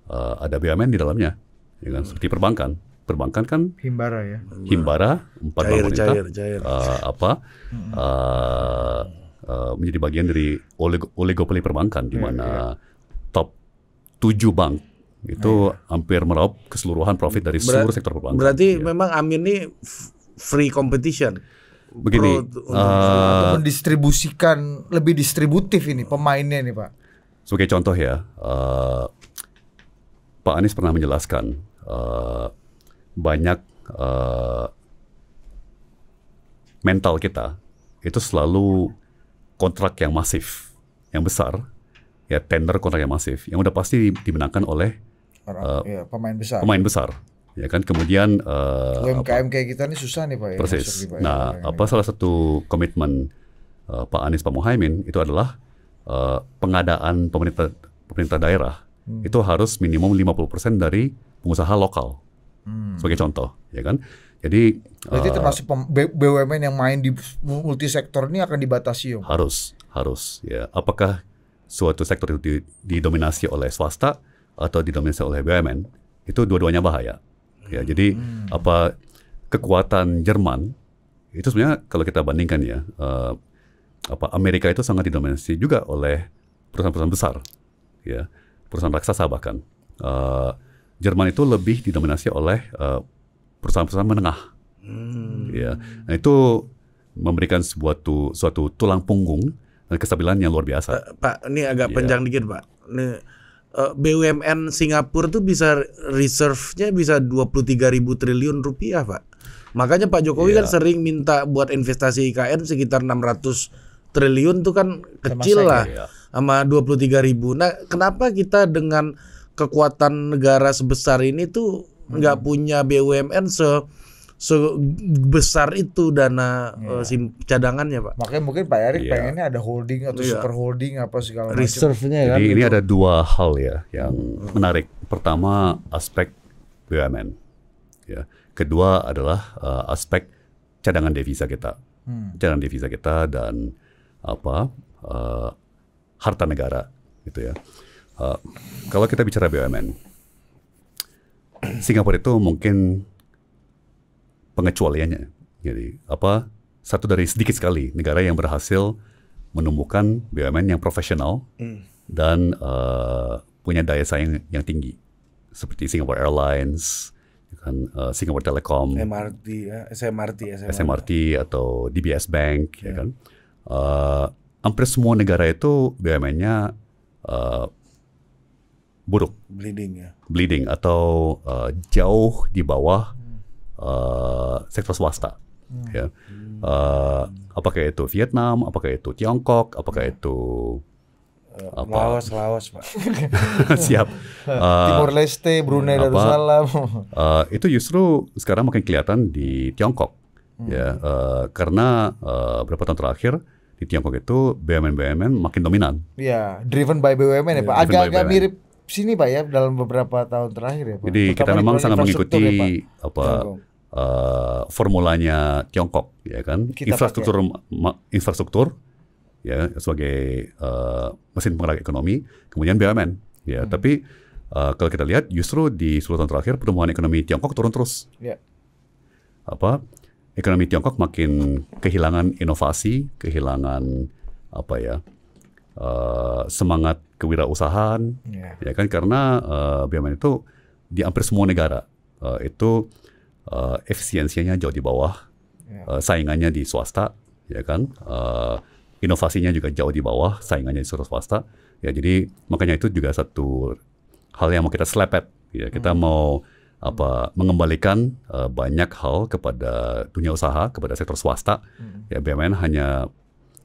uh, ada BUMN di dalamnya, ya kan? seperti perbankan. Perbankan kan Himbara ya. Himbara empat cair, bank cair, cair. Uh, apa uh, uh, menjadi bagian dari olig oligopoli perbankan di iya, mana yeah, top tujuh bank itu yeah. hampir meraup keseluruhan profit dari Ber seluruh sektor perbankan. Berarti ya. memang Amin ini free competition begini bro, uh, mendistribusikan lebih distributif ini pemainnya ini pak sebagai contoh ya uh, Pak Anies pernah menjelaskan uh, banyak uh, mental kita itu selalu kontrak yang masif yang besar ya tender kontrak yang masif yang udah pasti dimenangkan oleh Orang, uh, ya, pemain besar pemain besar ya kan kemudian uh, UMKM kayak kita ini susah nih pak ya, persis ya, nah iya, iya. apa salah satu komitmen uh, Pak Anies Pak Muhaimin itu adalah uh, pengadaan pemerintah pemerintah daerah hmm. itu harus minimum 50% dari pengusaha lokal hmm. sebagai contoh ya kan jadi berarti uh, termasuk BUMN yang main di multi sektor ini akan dibatasi ya harus harus ya apakah suatu sektor itu didominasi oleh swasta atau didominasi oleh BUMN itu dua-duanya bahaya ya jadi hmm. apa kekuatan Jerman itu sebenarnya kalau kita bandingkan ya uh, apa Amerika itu sangat didominasi juga oleh perusahaan-perusahaan besar ya perusahaan raksasa bahkan uh, Jerman itu lebih didominasi oleh eh, perusahaan-perusahaan menengah hmm. ya nah, itu memberikan sebuah tu, suatu tulang punggung dan kestabilan yang luar biasa uh, Pak ini agak yeah. panjang dikit Pak ini Eh, BUMN Singapura tuh bisa reserve-nya bisa 23 ribu triliun rupiah, Pak. Makanya Pak Jokowi yeah. kan iya. sering minta buat investasi IKN sekitar 600 triliun tuh kan kecil iya. Sama lah ya. sama 23 ribu. Nah, kenapa kita dengan kekuatan negara sebesar ini tuh hmm. nggak hmm. punya BUMN se sebesar itu dana yeah. Iya. uh, sim cadangannya pak. Makanya mungkin Pak Erick yeah. pengennya ada holding atau yeah. super holding apa segala macam. Reserve-nya ya kan. Jadi gitu. ini ada dua hal ya yang hmm. menarik. Pertama aspek BUMN, ya. Kedua adalah uh, aspek cadangan devisa kita, hmm. cadangan devisa kita dan apa uh, harta negara gitu ya. Uh, kalau kita bicara BUMN, Singapura itu mungkin pengecualiannya. Jadi apa satu dari sedikit sekali negara yang berhasil menemukan BUMN yang profesional mm. dan uh, punya daya saing yang tinggi seperti Singapore Airlines, ya kan uh, Singapore Telecom, MRT, ya, SMRT, SMRT, SMRT atau DBS Bank, yeah. ya kan. Uh, hampir semua negara itu BUMN-nya uh, buruk, bleeding ya, bleeding atau uh, jauh di bawah uh, sektor swasta. Hmm. Ya. Uh, apakah itu Vietnam, apakah itu Tiongkok, apakah hmm. itu uh, apa? Laos, Laos, Pak. *laughs* Siap. *laughs* Uh, Timur Leste, Brunei Darussalam. *laughs* Uh, itu justru sekarang makin kelihatan di Tiongkok. Hmm. Ya, uh, karena uh, beberapa tahun terakhir di Tiongkok itu BUMN-BUMN makin dominan. Iya, driven by BUMN ya, iya, Pak. Agak-agak mirip sini Pak ya dalam beberapa tahun terakhir ya Pak. Jadi Pertama kita memang sangat mengikuti ya, apa Tiongkok uh, formulanya Tiongkok ya kan Kita infrastruktur ma, infrastruktur ya sebagai uh, mesin penggerak ekonomi kemudian BUMN ya hmm. tapi uh, kalau kita lihat justru di 10 tahun terakhir pertumbuhan ekonomi Tiongkok turun terus yeah. apa ekonomi Tiongkok makin kehilangan inovasi kehilangan apa ya uh, semangat kewirausahaan yeah. ya kan karena uh, BUMN itu di hampir semua negara uh, itu uh, efisiensinya jauh di bawah, uh, saingannya di swasta, ya kan, uh, inovasinya juga jauh di bawah, saingannya di swasta, ya jadi makanya itu juga satu hal yang mau kita selepet, ya kita hmm. mau apa mengembalikan uh, banyak hal kepada dunia usaha, kepada sektor swasta, hmm. ya BUMN hanya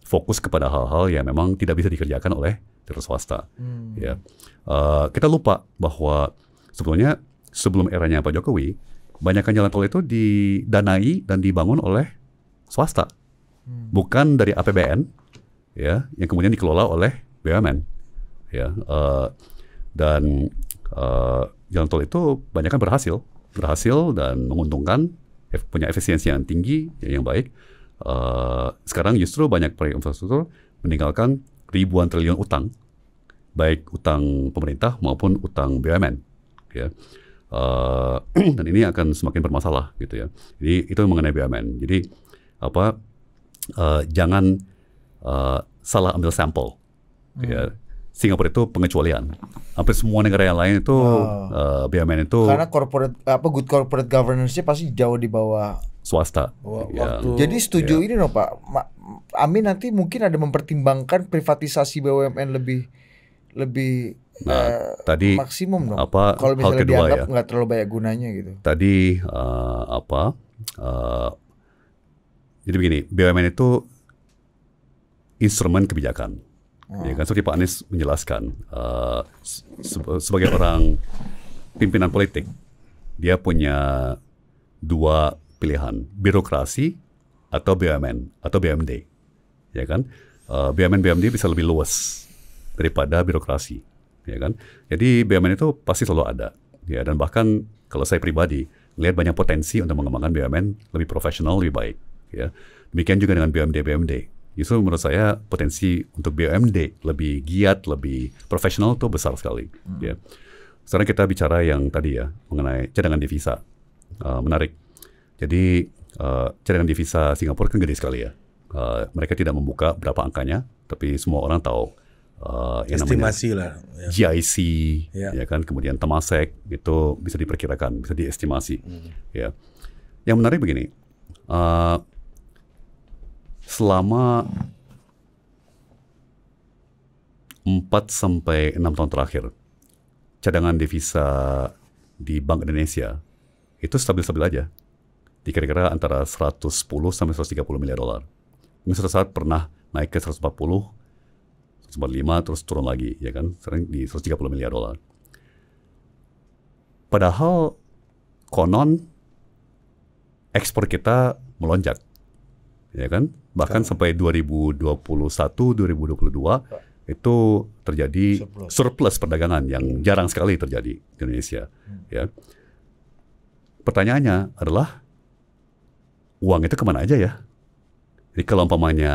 fokus kepada hal-hal yang memang tidak bisa dikerjakan oleh sektor swasta, hmm. ya uh, kita lupa bahwa sebetulnya sebelum eranya Pak Jokowi kebanyakan jalan tol itu didanai dan dibangun oleh swasta, hmm. bukan dari APBN, ya, yang kemudian dikelola oleh BUMN, ya, uh, dan uh, jalan tol itu banyaknya berhasil, berhasil dan menguntungkan, punya efisiensi yang tinggi, ya, yang baik. Uh, sekarang justru banyak proyek infrastruktur meninggalkan ribuan triliun utang, baik utang pemerintah maupun utang BUMN, ya. Eh, *clears throat* dan ini akan semakin bermasalah gitu ya. Jadi itu mengenai BUMN. Jadi apa uh, jangan uh, salah ambil sampel. Hmm. Ya. Singapura itu pengecualian. Hampir semua negara yang lain itu oh. uh, BUMN itu karena corporate apa good corporate governance-nya pasti jauh di bawah swasta. Wow, ya. Jadi setuju ya. ini no Pak. Ma, Amin nanti mungkin ada mempertimbangkan privatisasi BUMN lebih lebih Nah, uh, tadi maksimum dong. Apa kalau misalnya hal kedua dianggap ya? nggak terlalu banyak gunanya gitu. Tadi uh, apa? Uh, jadi begini, BUMN itu instrumen kebijakan. Oh. Ya kan seperti Pak Anies menjelaskan uh, se sebagai orang pimpinan politik, dia punya dua pilihan, birokrasi atau BUMN atau BMD Ya kan? Uh, BUMN BUMD bisa lebih luas daripada birokrasi ya kan? Jadi BUMN itu pasti selalu ada, ya dan bahkan kalau saya pribadi lihat banyak potensi untuk mengembangkan BUMN lebih profesional, lebih baik, ya. Demikian juga dengan BUMD BUMD. Justru menurut saya potensi untuk BUMD lebih giat, lebih profesional itu besar sekali, hmm. ya. Sekarang kita bicara yang tadi ya mengenai cadangan devisa uh, menarik. Jadi uh, cadangan devisa Singapura kan gede sekali ya. Uh, mereka tidak membuka berapa angkanya, tapi semua orang tahu uh, estimasi namanya, lah. Ya. GIC, ya. ya kan, kemudian Temasek itu bisa diperkirakan, bisa diestimasi. Hmm. Ya, yang menarik begini, uh, selama empat sampai enam tahun terakhir, cadangan devisa di Bank Indonesia itu stabil-stabil aja, di kira-kira antara 110 sampai 130 miliar dolar. Mungkin saat pernah naik ke 140 lima terus turun lagi ya kan sering di 130 miliar dolar padahal konon ekspor kita melonjak ya kan bahkan ribu sampai 2021 2022 itu terjadi surplus, surplus perdagangan yang jarang sekali terjadi di Indonesia. Hmm. Ya. Pertanyaannya adalah uang itu kemana aja ya? Jadi kalau umpamanya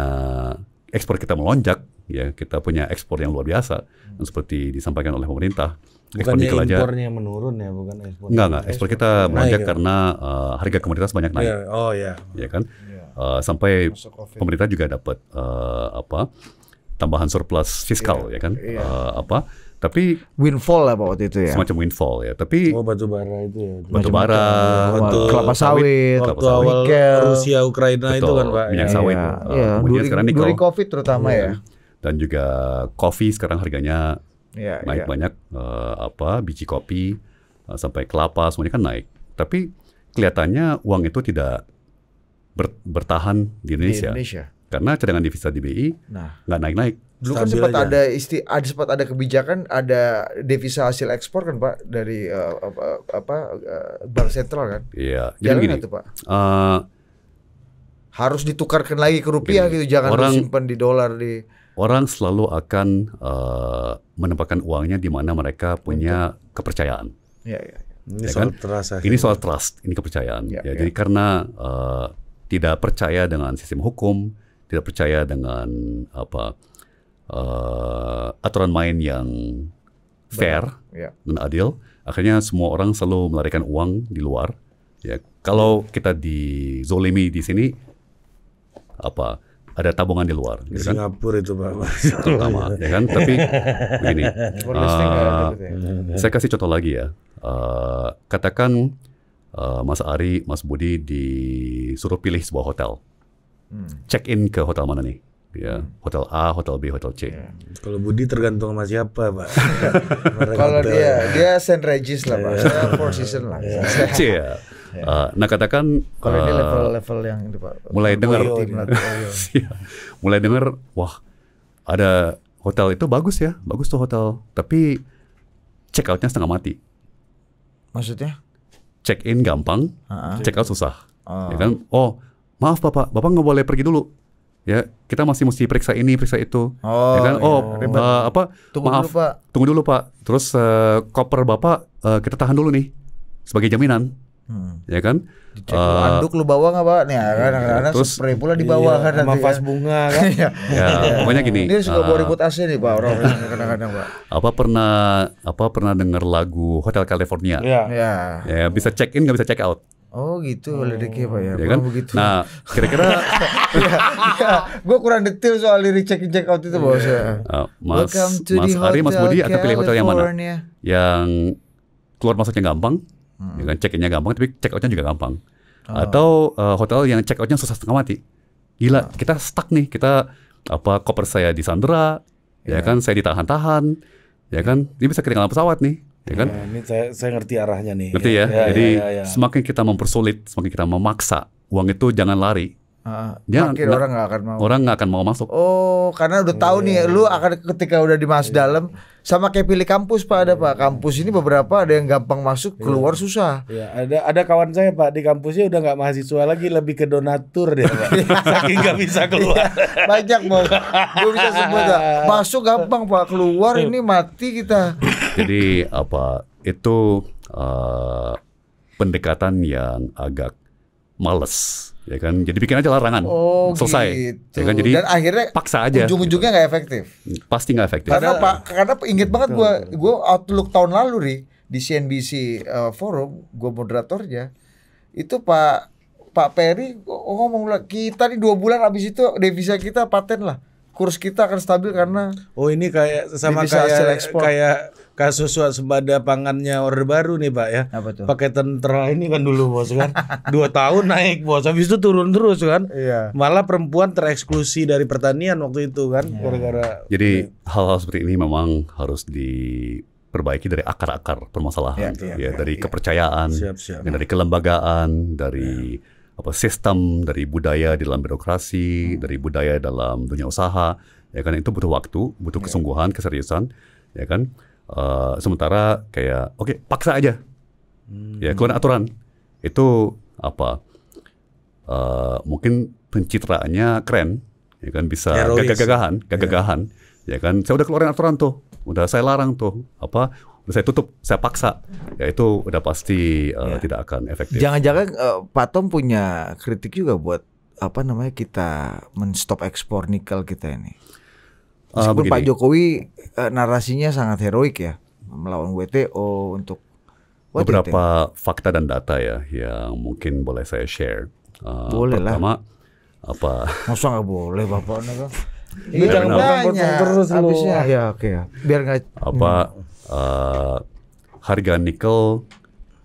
ekspor kita melonjak, ya kita punya ekspor yang luar biasa hmm. seperti disampaikan oleh pemerintah ekspor nikel aja impornya menurun ya bukan ekspor enggak enggak ekspor kita ya, melonjak ya. karena uh, harga komoditas banyak naik yeah. oh ya yeah. ya kan yeah. Iya. uh, sampai pemerintah juga dapat uh, apa tambahan surplus fiskal yeah. ya kan yeah. Iya. uh, apa tapi windfall lah waktu itu ya semacam windfall ya tapi oh batu bara itu ya batu bara waktu kelapa sawit waktu kelapa sawit, awal nikel. Rusia Ukraina Betul, itu kan pak ya. minyak sawit ya, uh, eh, ya. duri, sekarang nikel duri covid terutama iya. ya, ya dan juga kopi sekarang harganya yeah, iya. naik yeah. banyak uh, apa biji kopi uh, sampai kelapa semuanya kan naik tapi kelihatannya uang itu tidak ber, bertahan di Indonesia, di Indonesia. karena cadangan divisa di BI nah. naik-naik dulu kan sempat ada isti ada sempat ada kebijakan ada devisa hasil ekspor kan pak dari uh, apa, uh, bank sentral kan iya jadi Jalan gini pak uh, harus ditukarkan lagi ke rupiah gini, gitu jangan orang, disimpan di dolar di orang selalu akan uh, menempatkan uangnya di mana mereka punya Betul. kepercayaan. Ya, ya, ya. Ini ya soal kan? trust. Ini soal trust, ini kepercayaan. Ya, ya, ya. Jadi karena uh, tidak percaya dengan sistem hukum, tidak percaya dengan apa uh, aturan main yang fair ya. dan adil, akhirnya semua orang selalu melarikan uang di luar. Ya, kalau kita dizolimi di sini apa ada tabungan di luar. Di gitu kan? Singapura itu pak. Terutama, *laughs* ya kan. Tapi begini, uh, saya kasih contoh lagi ya. Uh, katakan uh, Mas Ari, Mas Budi disuruh pilih sebuah hotel, hmm. check in ke hotel mana nih? ya hmm. hotel A, hotel B, hotel C. Ya. Kalau Budi tergantung sama siapa, Pak. *laughs* Kalau dia dia Saint Regis lah, Pak. Saya Four Season lah. *laughs* C ya. Ya. Uh, nah katakan kalau ini eh, level-level yang itu, Pak, mulai dengar iya. *laughs* iya. mulai dengar wah ada hotel itu bagus ya, bagus tuh hotel. Tapi check outnya setengah mati. Maksudnya? Check in gampang, uh -huh. check out susah. Uh. Ya kan? Oh, maaf bapak, bapak nggak boleh pergi dulu. Ya, kita masih mesti periksa ini, periksa itu. Oh, ya kan? Iya. Oh, iya. Uh, apa? Tunggu maaf, dulu, pak. tunggu dulu pak. Terus uh, koper bapak uh, kita tahan dulu nih sebagai jaminan. Hmm. Ya kan? uh, anduk lu bawa nggak pak? Nih iya, anak-anak ya, spray pula dibawa iya, kan nanti kan. bunga *laughs* kan? Iya. ya, pokoknya gini. Ini suka uh, eh, bawa ribut AC nih pak orang kadang-kadang pak. Apa pernah apa pernah dengar lagu Hotel California? Iya. Ya. ya bisa check in nggak bisa check out. Oh gitu oh. liriknya pak ya, ya kan? begitu. Nah kira-kira, *laughs* ya, ya, gue kurang detail soal lirik check in check out itu bos. Ya. Uh, mas Mas Ari, Mas Budi atau pilih hotel yang mana? Yang keluar masuknya gampang, Hmm. Ya kan check innya gampang, tapi check outnya juga gampang. Oh. Atau uh, hotel yang check outnya susah setengah mati. Gila, oh. kita stuck nih, kita apa koper saya di Sandra, yeah. ya kan saya ditahan-tahan, ya kan, Ini bisa ketinggalan pesawat nih ya kan? Yeah, ini saya, saya ngerti arahnya nih. Ngerti ya. ya, ya Jadi ya, ya, ya. semakin kita mempersulit, semakin kita memaksa uang itu jangan lari, Uh, dia gak, orang nggak akan mau orang nggak akan mau masuk oh karena udah tahu oh. nih iya, lu iya. akan ketika udah di masuk yeah. dalam sama kayak pilih kampus pak ada pak kampus ini beberapa ada yang gampang masuk keluar susah yeah. ada ada kawan saya pak di kampusnya udah nggak mahasiswa lagi lebih ke donatur deh, pak *laughs* saking nggak bisa keluar banyak mau gue bisa sebut pak. *laughs* masuk gampang pak keluar ini mati kita jadi apa itu uh, pendekatan yang agak males ya kan jadi bikin aja larangan oh, selesai ya gitu. ya kan jadi dan akhirnya paksa aja ujung-ujungnya gitu. nggak gitu. efektif pasti nggak efektif karena pak karena inget banget gue gue outlook tahun lalu nih di CNBC uh, eh, forum gue moderatornya itu pak Pak Peri ngomong kita nih dua bulan abis itu devisa kita paten lah kurs kita akan stabil karena oh ini kayak sama kayak kayak kasus sembada pangannya order baru nih pak ya Apa tuh? pakai tentera ini kan dulu bos kan *laughs* dua tahun naik bos habis itu turun terus kan iya. malah perempuan tereksklusi dari pertanian waktu itu kan iya. gara-gara jadi iya. hal-hal seperti ini memang harus di perbaiki dari akar-akar permasalahan ya, ya, ya, ya dari ya. kepercayaan siap, siap. dari kelembagaan dari ya apa sistem dari budaya di dalam birokrasi, hmm. dari budaya dalam dunia usaha, ya kan itu butuh waktu, butuh ya. kesungguhan, keseriusan, ya kan. Uh, sementara kayak oke okay, paksa aja, ya, hmm. ya keluar aturan itu apa? Uh, mungkin pencitraannya keren, ya kan bisa gagah-gagahan, ya. gagah-gagahan, yeah. ya kan. Saya udah keluarin aturan tuh, udah saya larang tuh apa saya tutup, saya paksa, ya itu udah pasti uh, ya. tidak akan efektif. Jangan-jangan uh, Pak Tom punya kritik juga buat apa namanya kita menstop ekspor nikel kita ini. Eh, Meskipun uh, Pak Jokowi uh, narasinya sangat heroik ya melawan WTO untuk What beberapa fakta dan data ya yang mungkin boleh saya share. Uh, boleh lah. apa? Masa nggak boleh bapak? Lu iya, jangan bertanya terus habisnya. Ah, ya oke okay. Ya. Biar nggak apa hmm. uh, harga nikel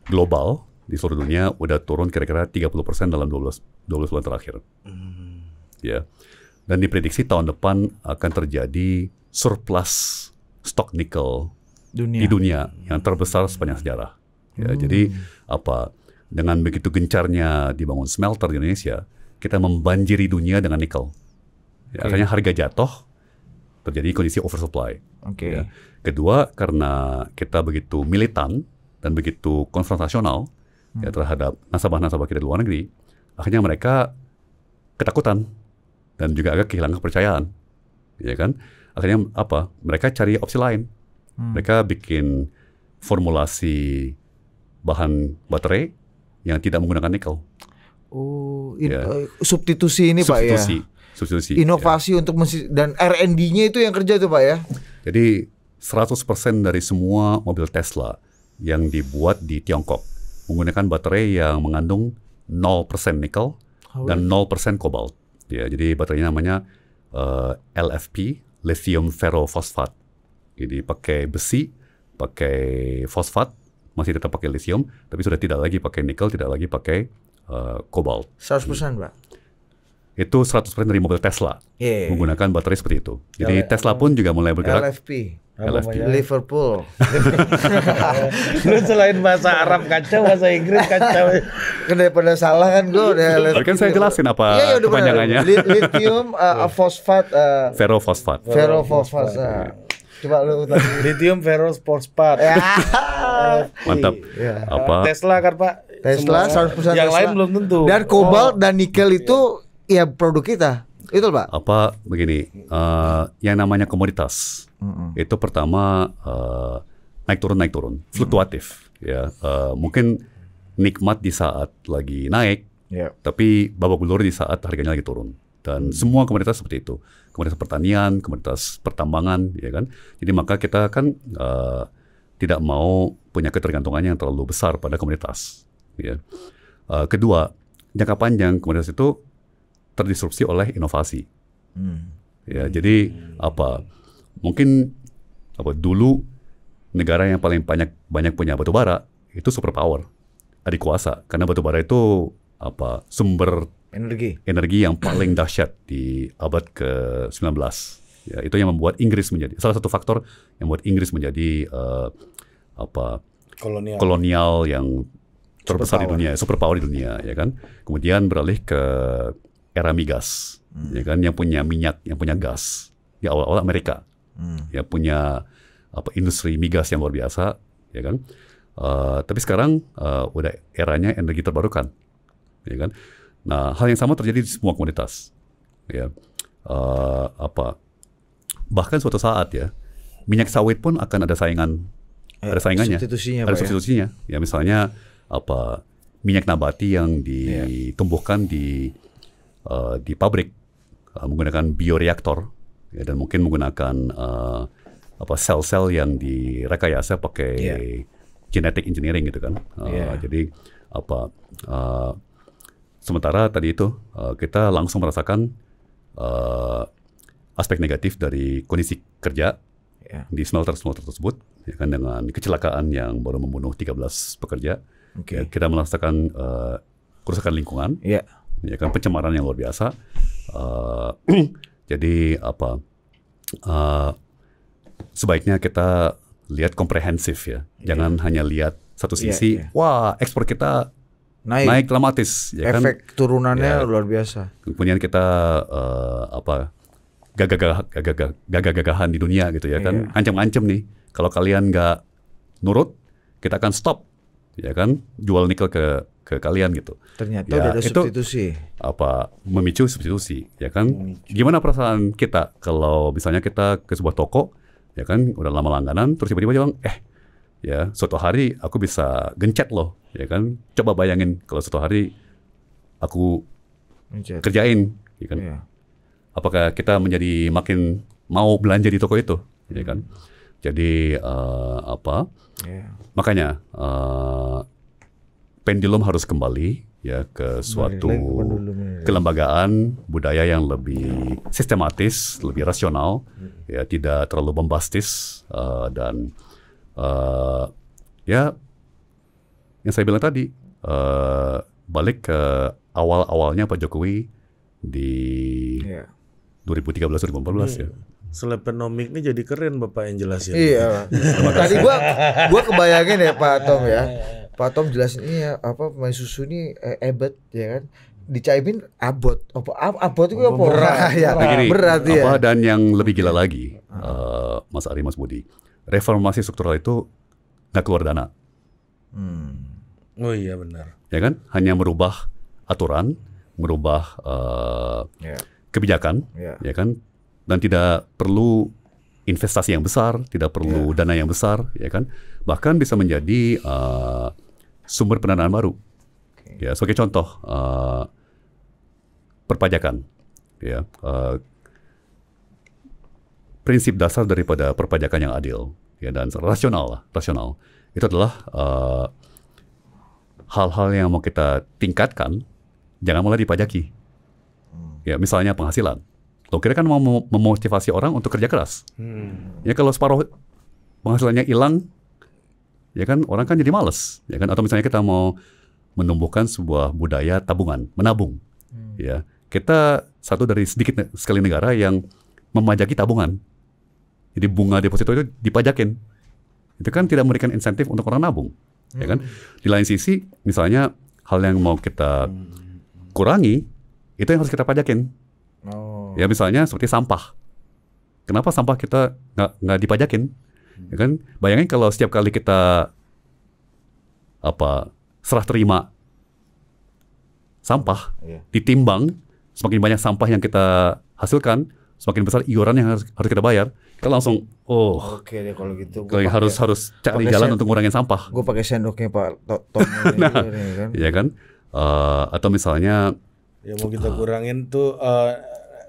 global di seluruh dunia udah turun kira-kira 30% dalam 12 12 bulan terakhir. Hmm. Ya. Dan diprediksi tahun depan akan terjadi surplus stok nikel dunia. di dunia yang terbesar sepanjang sejarah. Ya, hmm. Jadi apa dengan begitu gencarnya dibangun smelter di Indonesia, kita membanjiri dunia dengan nikel. Ya, okay. Akhirnya harga jatuh, terjadi kondisi oversupply. Okay. Ya. Kedua, karena kita begitu militan dan begitu konfrontasional ya, hmm. ya, terhadap nasabah-nasabah kita di luar negeri, akhirnya mereka ketakutan dan juga agak kehilangan kepercayaan, ya kan? Akhirnya apa? Mereka cari opsi lain. Hmm. Mereka bikin formulasi bahan baterai yang tidak menggunakan nikel. Oh, ya. Eh, ya. substitusi ini substitusi. pak ya? substitusi. Inovasi ya. untuk dan R&D-nya itu yang kerja tuh Pak ya. Jadi 100% dari semua mobil Tesla yang dibuat di Tiongkok menggunakan baterai yang mengandung 0% nikel dan 0% kobalt. Ya, jadi baterainya namanya uh, eh, LFP, lithium ferrofosfat. Jadi pakai besi, pakai fosfat, masih tetap pakai lithium, tapi sudah tidak lagi pakai nikel, tidak lagi pakai uh, kobalt. 100% Pak? itu 100% dari mobil Tesla yeah. Iya, iya. menggunakan baterai seperti itu. Jadi L Tesla pun juga mulai bergerak. LFP. LFP. Liverpool. Lu selain bahasa Arab kacau, bahasa Inggris kacau. pada salah kan gue udah LFP. Kan saya jelasin apa yeah, iya, yeah, kepanjangannya. Lithium, uh, fosfat. Uh, ferrofosfat. Ferrofosfat. Uh. Coba lu tadi. Lithium ferrofosfat. Ya. Mantap. Yeah. Apa? Tesla kan Pak. Tesla, 100% Yang Tesla. lain belum tentu. Dan kobalt oh. dan nikel itu ya produk kita. Itu pak. Apa begini? Uh, yang namanya komoditas mm -hmm. itu pertama uh, naik turun naik turun, fluktuatif. Mm -hmm. Ya uh, mungkin nikmat di saat lagi naik, yeah. tapi babak belur di saat harganya lagi turun. Dan mm -hmm. semua komoditas seperti itu, komoditas pertanian, komoditas pertambangan, ya kan. Jadi maka kita kan uh, tidak mau punya ketergantungan yang terlalu besar pada komoditas. Ya. Uh, kedua, jangka panjang komoditas itu terdisrupsi oleh inovasi. Hmm. Ya, jadi apa? Mungkin apa dulu negara yang paling banyak banyak punya batu bara itu superpower, adik kuasa karena batu bara itu apa sumber energi energi yang paling dahsyat di abad ke-19. Ya, itu yang membuat Inggris menjadi salah satu faktor yang membuat Inggris menjadi uh, apa kolonial, kolonial yang terbesar di dunia, superpower di dunia, ya kan. Kemudian beralih ke era migas, hmm. ya kan yang punya minyak, yang punya gas. Ya awal-awal Amerika, hmm. ya punya apa industri migas yang luar biasa, ya kan. Uh, tapi sekarang uh, udah eranya energi terbarukan, ya kan. Nah hal yang sama terjadi di semua komunitas, ya uh, apa bahkan suatu saat ya minyak sawit pun akan ada saingan, eh, ada saingannya, substitusinya, ada ya? substitusinya. Ya? ya misalnya apa minyak nabati yang iya. ditumbuhkan di uh, di pabrik uh, menggunakan bioreaktor ya, dan mungkin menggunakan uh, apa sel-sel yang direkayasa pakai yeah. genetic engineering gitu kan. Uh, yeah. Jadi apa uh, sementara tadi itu uh, kita langsung merasakan uh, aspek negatif dari kondisi kerja yeah. di smelter-smelter tersebut ya kan dengan kecelakaan yang baru membunuh 13 pekerja. Okay. Ya, kita merasakan uh, kerusakan lingkungan. Yeah ya kan pencemaran yang luar biasa. Uh, *clears throat* jadi apa uh, sebaiknya kita lihat komprehensif ya, iya. jangan yeah. hanya lihat satu iya, sisi. Yeah, yeah. Wah ekspor kita naik, naik dramatis, ya kan? efek kan? turunannya ya, luar biasa. Kemudian kita uh, apa gagah-gagahan gagah, gagah, di dunia gitu ya kan, iya. ancam-ancam nih. Kalau kalian nggak nurut, kita akan stop ya kan jual nikel ke ke kalian gitu. Ternyata ya, ada substitusi. apa memicu substitusi, ya kan? Memicu. Gimana perasaan kita kalau misalnya kita ke sebuah toko, ya kan udah lama langganan terus tiba-tiba bilang, "Eh, ya, suatu hari aku bisa gencet loh." Ya kan? Coba bayangin kalau suatu hari aku kerjain, ya kan? Ya. Apakah kita menjadi makin mau belanja di toko itu, ya kan? Hmm jadi uh, apa? Yeah. Makanya uh, pendulum harus kembali ya ke suatu ya. kelembagaan budaya yang lebih sistematis, lebih rasional, hmm. ya tidak terlalu bombastis uh, dan uh, ya yang saya bilang tadi uh, balik ke awal-awalnya Pak Jokowi di yeah. 2013 2014 hmm. ya. Slepenomik ini jadi keren Bapak yang jelasin. Iya. Tadi gua *laughs* gua kebayangin ya Pak Tom ya. Iya, iya, iya. Pak Tom jelasin ya, apa main susu ini eh, ebet ya kan Dicaimin abot apa abot itu apa berat ya Begini, berat ya apa, dan yang lebih gila lagi uh, Mas Ari Mas Budi reformasi struktural itu nggak keluar dana hmm. oh iya benar ya kan hanya merubah aturan merubah uh, eh, yeah. kebijakan yeah. ya kan dan tidak perlu investasi yang besar, tidak perlu yeah. dana yang besar, ya kan? Bahkan bisa menjadi uh, sumber pendanaan baru. Okay. Ya, sebagai contoh uh, perpajakan, ya. Uh, prinsip dasar daripada perpajakan yang adil ya dan rasional lah, rasional. Itu adalah hal hal-hal yang mau kita tingkatkan jangan malah dipajaki. Hmm. Ya, misalnya penghasilan Loh, kita kan mau memotivasi orang untuk kerja keras. Hmm. Ya kalau separuh penghasilannya hilang, ya kan orang kan jadi males, ya kan? Atau misalnya kita mau menumbuhkan sebuah budaya tabungan, menabung, hmm. ya. Kita satu dari sedikit sekali negara yang memajaki tabungan. Jadi bunga deposito itu dipajakin. Itu kan tidak memberikan insentif untuk orang nabung, hmm. ya kan? Hmm. Di lain sisi, misalnya hal yang mau kita hmm. kurangi, itu yang harus kita pajakin Ya misalnya seperti sampah. Kenapa sampah kita nggak nggak dipajakin? Ya kan? Bayangin kalau setiap kali kita apa serah terima sampah iya. ditimbang semakin banyak sampah yang kita hasilkan semakin besar iuran yang harus, kita bayar kita langsung oh oke deh kalau gitu gua pake, harus harus cari jalan untuk ngurangin sampah gue pakai sendoknya pak to *laughs* nah, ini, kan? ya kan uh, atau misalnya ya mau kita eh, kurangin tuh uh,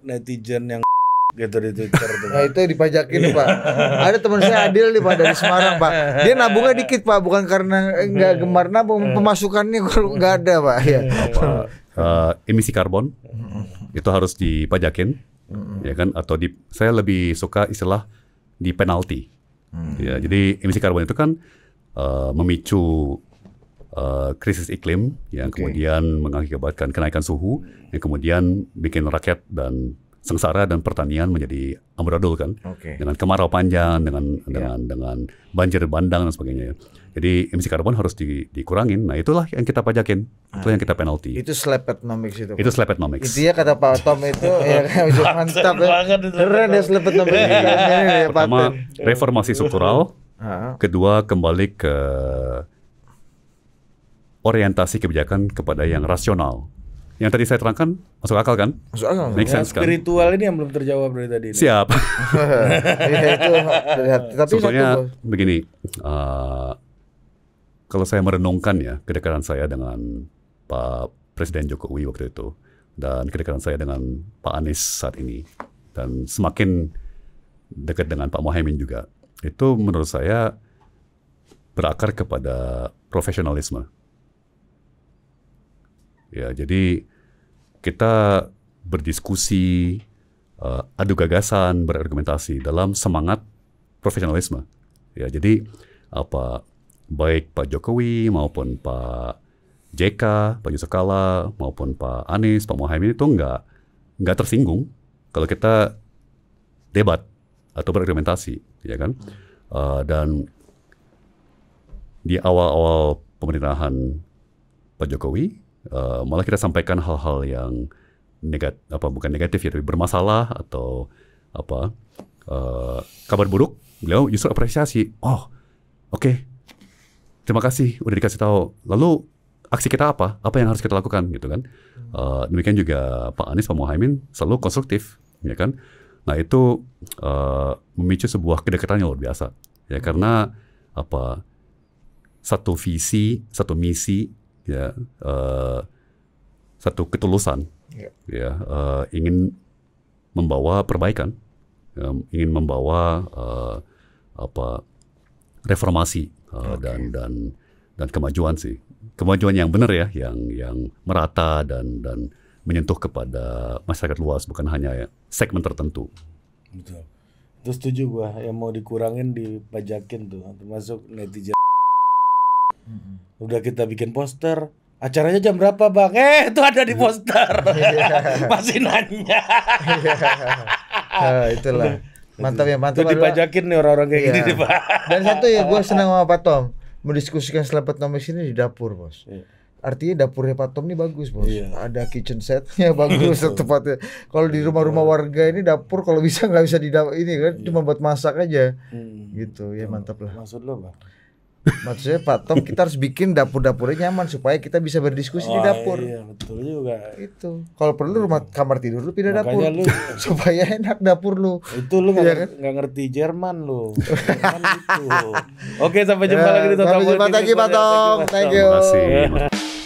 netizen yang *laughs* gitu di Twitter tuh. Nah, itu dipajakin yeah. Pak. Iya. Ada teman saya Adil nih Pak dari Semarang Pak. Dia *laughs* nabungnya dikit Pak, bukan karena nggak iya. gemar nabung, iya. pemasukannya enggak ada Pak. Ya. Uh, emisi karbon itu harus dipajakin, ya kan? Atau di, saya lebih suka istilah di penalti. Ya, jadi emisi karbon itu kan uh, memicu uh, krisis iklim yang okay. kemudian mengakibatkan kenaikan suhu yang kemudian bikin rakyat dan sengsara dan pertanian menjadi amburadul kan okay. dengan kemarau panjang dengan yeah. dengan dengan banjir bandang dan sebagainya ya. jadi emisi karbon harus di, dikurangin nah itulah yang kita pajakin ah, itu yang kita penalti itu slap itu itu slap iya itu ya kata Pak Tom itu *laughs* ya *laughs* mantap ya, ya iya. keren ya, ya pertama reformasi struktural kedua kembali ke orientasi kebijakan kepada yang rasional. Yang tadi saya terangkan masuk akal kan? Masuk akal. Make sense kan? Spiritual ini yang belum terjawab dari tadi. Ini. Siap. *laughs* ya, begini, uh, kalau saya merenungkan ya kedekatan saya dengan Pak Presiden Jokowi waktu itu dan kedekatan saya dengan Pak Anies saat ini dan semakin dekat dengan Pak Mohaimin juga itu menurut saya berakar kepada profesionalisme Ya, jadi kita berdiskusi, uh, adu gagasan, berargumentasi dalam semangat profesionalisme. Ya, jadi apa baik Pak Jokowi maupun Pak JK, Pak Yusuf Kala maupun Pak Anies, Pak Mohaimin itu nggak nggak tersinggung kalau kita debat atau berargumentasi, ya kan? Uh, dan di awal-awal pemerintahan Pak Jokowi Eh, malah kita sampaikan hal-hal yang negatif apa bukan negatif ya tapi bermasalah atau apa uh, kabar buruk beliau justru apresiasi oh oke okay. terima kasih udah dikasih tahu lalu aksi kita apa apa yang harus kita lakukan gitu kan uh, demikian juga Pak Anies Pak Muhaimin selalu konstruktif ya kan nah itu uh, memicu sebuah kedekatan yang luar biasa ya karena apa satu visi satu misi ya uh, satu ketulusan yeah. ya uh, ingin membawa perbaikan ya, ingin membawa uh, apa reformasi uh, okay. dan dan dan kemajuan sih kemajuan yang benar ya yang yang merata dan dan menyentuh kepada masyarakat luas bukan hanya ya, segmen tertentu betul itu setuju gua yang mau dikurangin dipajakin tuh termasuk netizen Mm-hmm. Udah kita bikin poster. Acaranya jam berapa bang? Eh itu ada di poster. *laughs* Masih nanya. *laughs* Ah, itulah. Mantap ya, mantap. Itu dipajakin nih orang-orang kayak iya. gini Pak. Dan satu ya, gue *laughs* senang sama Pak Tom. Mendiskusikan selepet nomor ini di dapur, Bos. Iya artinya dapurnya Pak Tom ini bagus bos iya. ada kitchen setnya bagus tepatnya. kalau di rumah-rumah warga ini dapur kalau bisa nggak bisa di ini kan iya. cuma buat masak aja hmm. gitu ya mantap lah maksud lo bang Maksudnya Pak Tom kita harus bikin dapur-dapurnya nyaman supaya kita bisa berdiskusi oh, di dapur. Iya betul juga. Itu kalau perlu rumah kamar tidur lu pindah Makanya dapur lu, *laughs* supaya enak dapur lu. Itu lu iya nggak ya, kan? ngerti Jerman lu. *laughs* Jerman itu. Oke sampai jumpa ya, lagi di Total Sampai jumpa lagi Pak Tom. Thank you. Terima kasih. *laughs*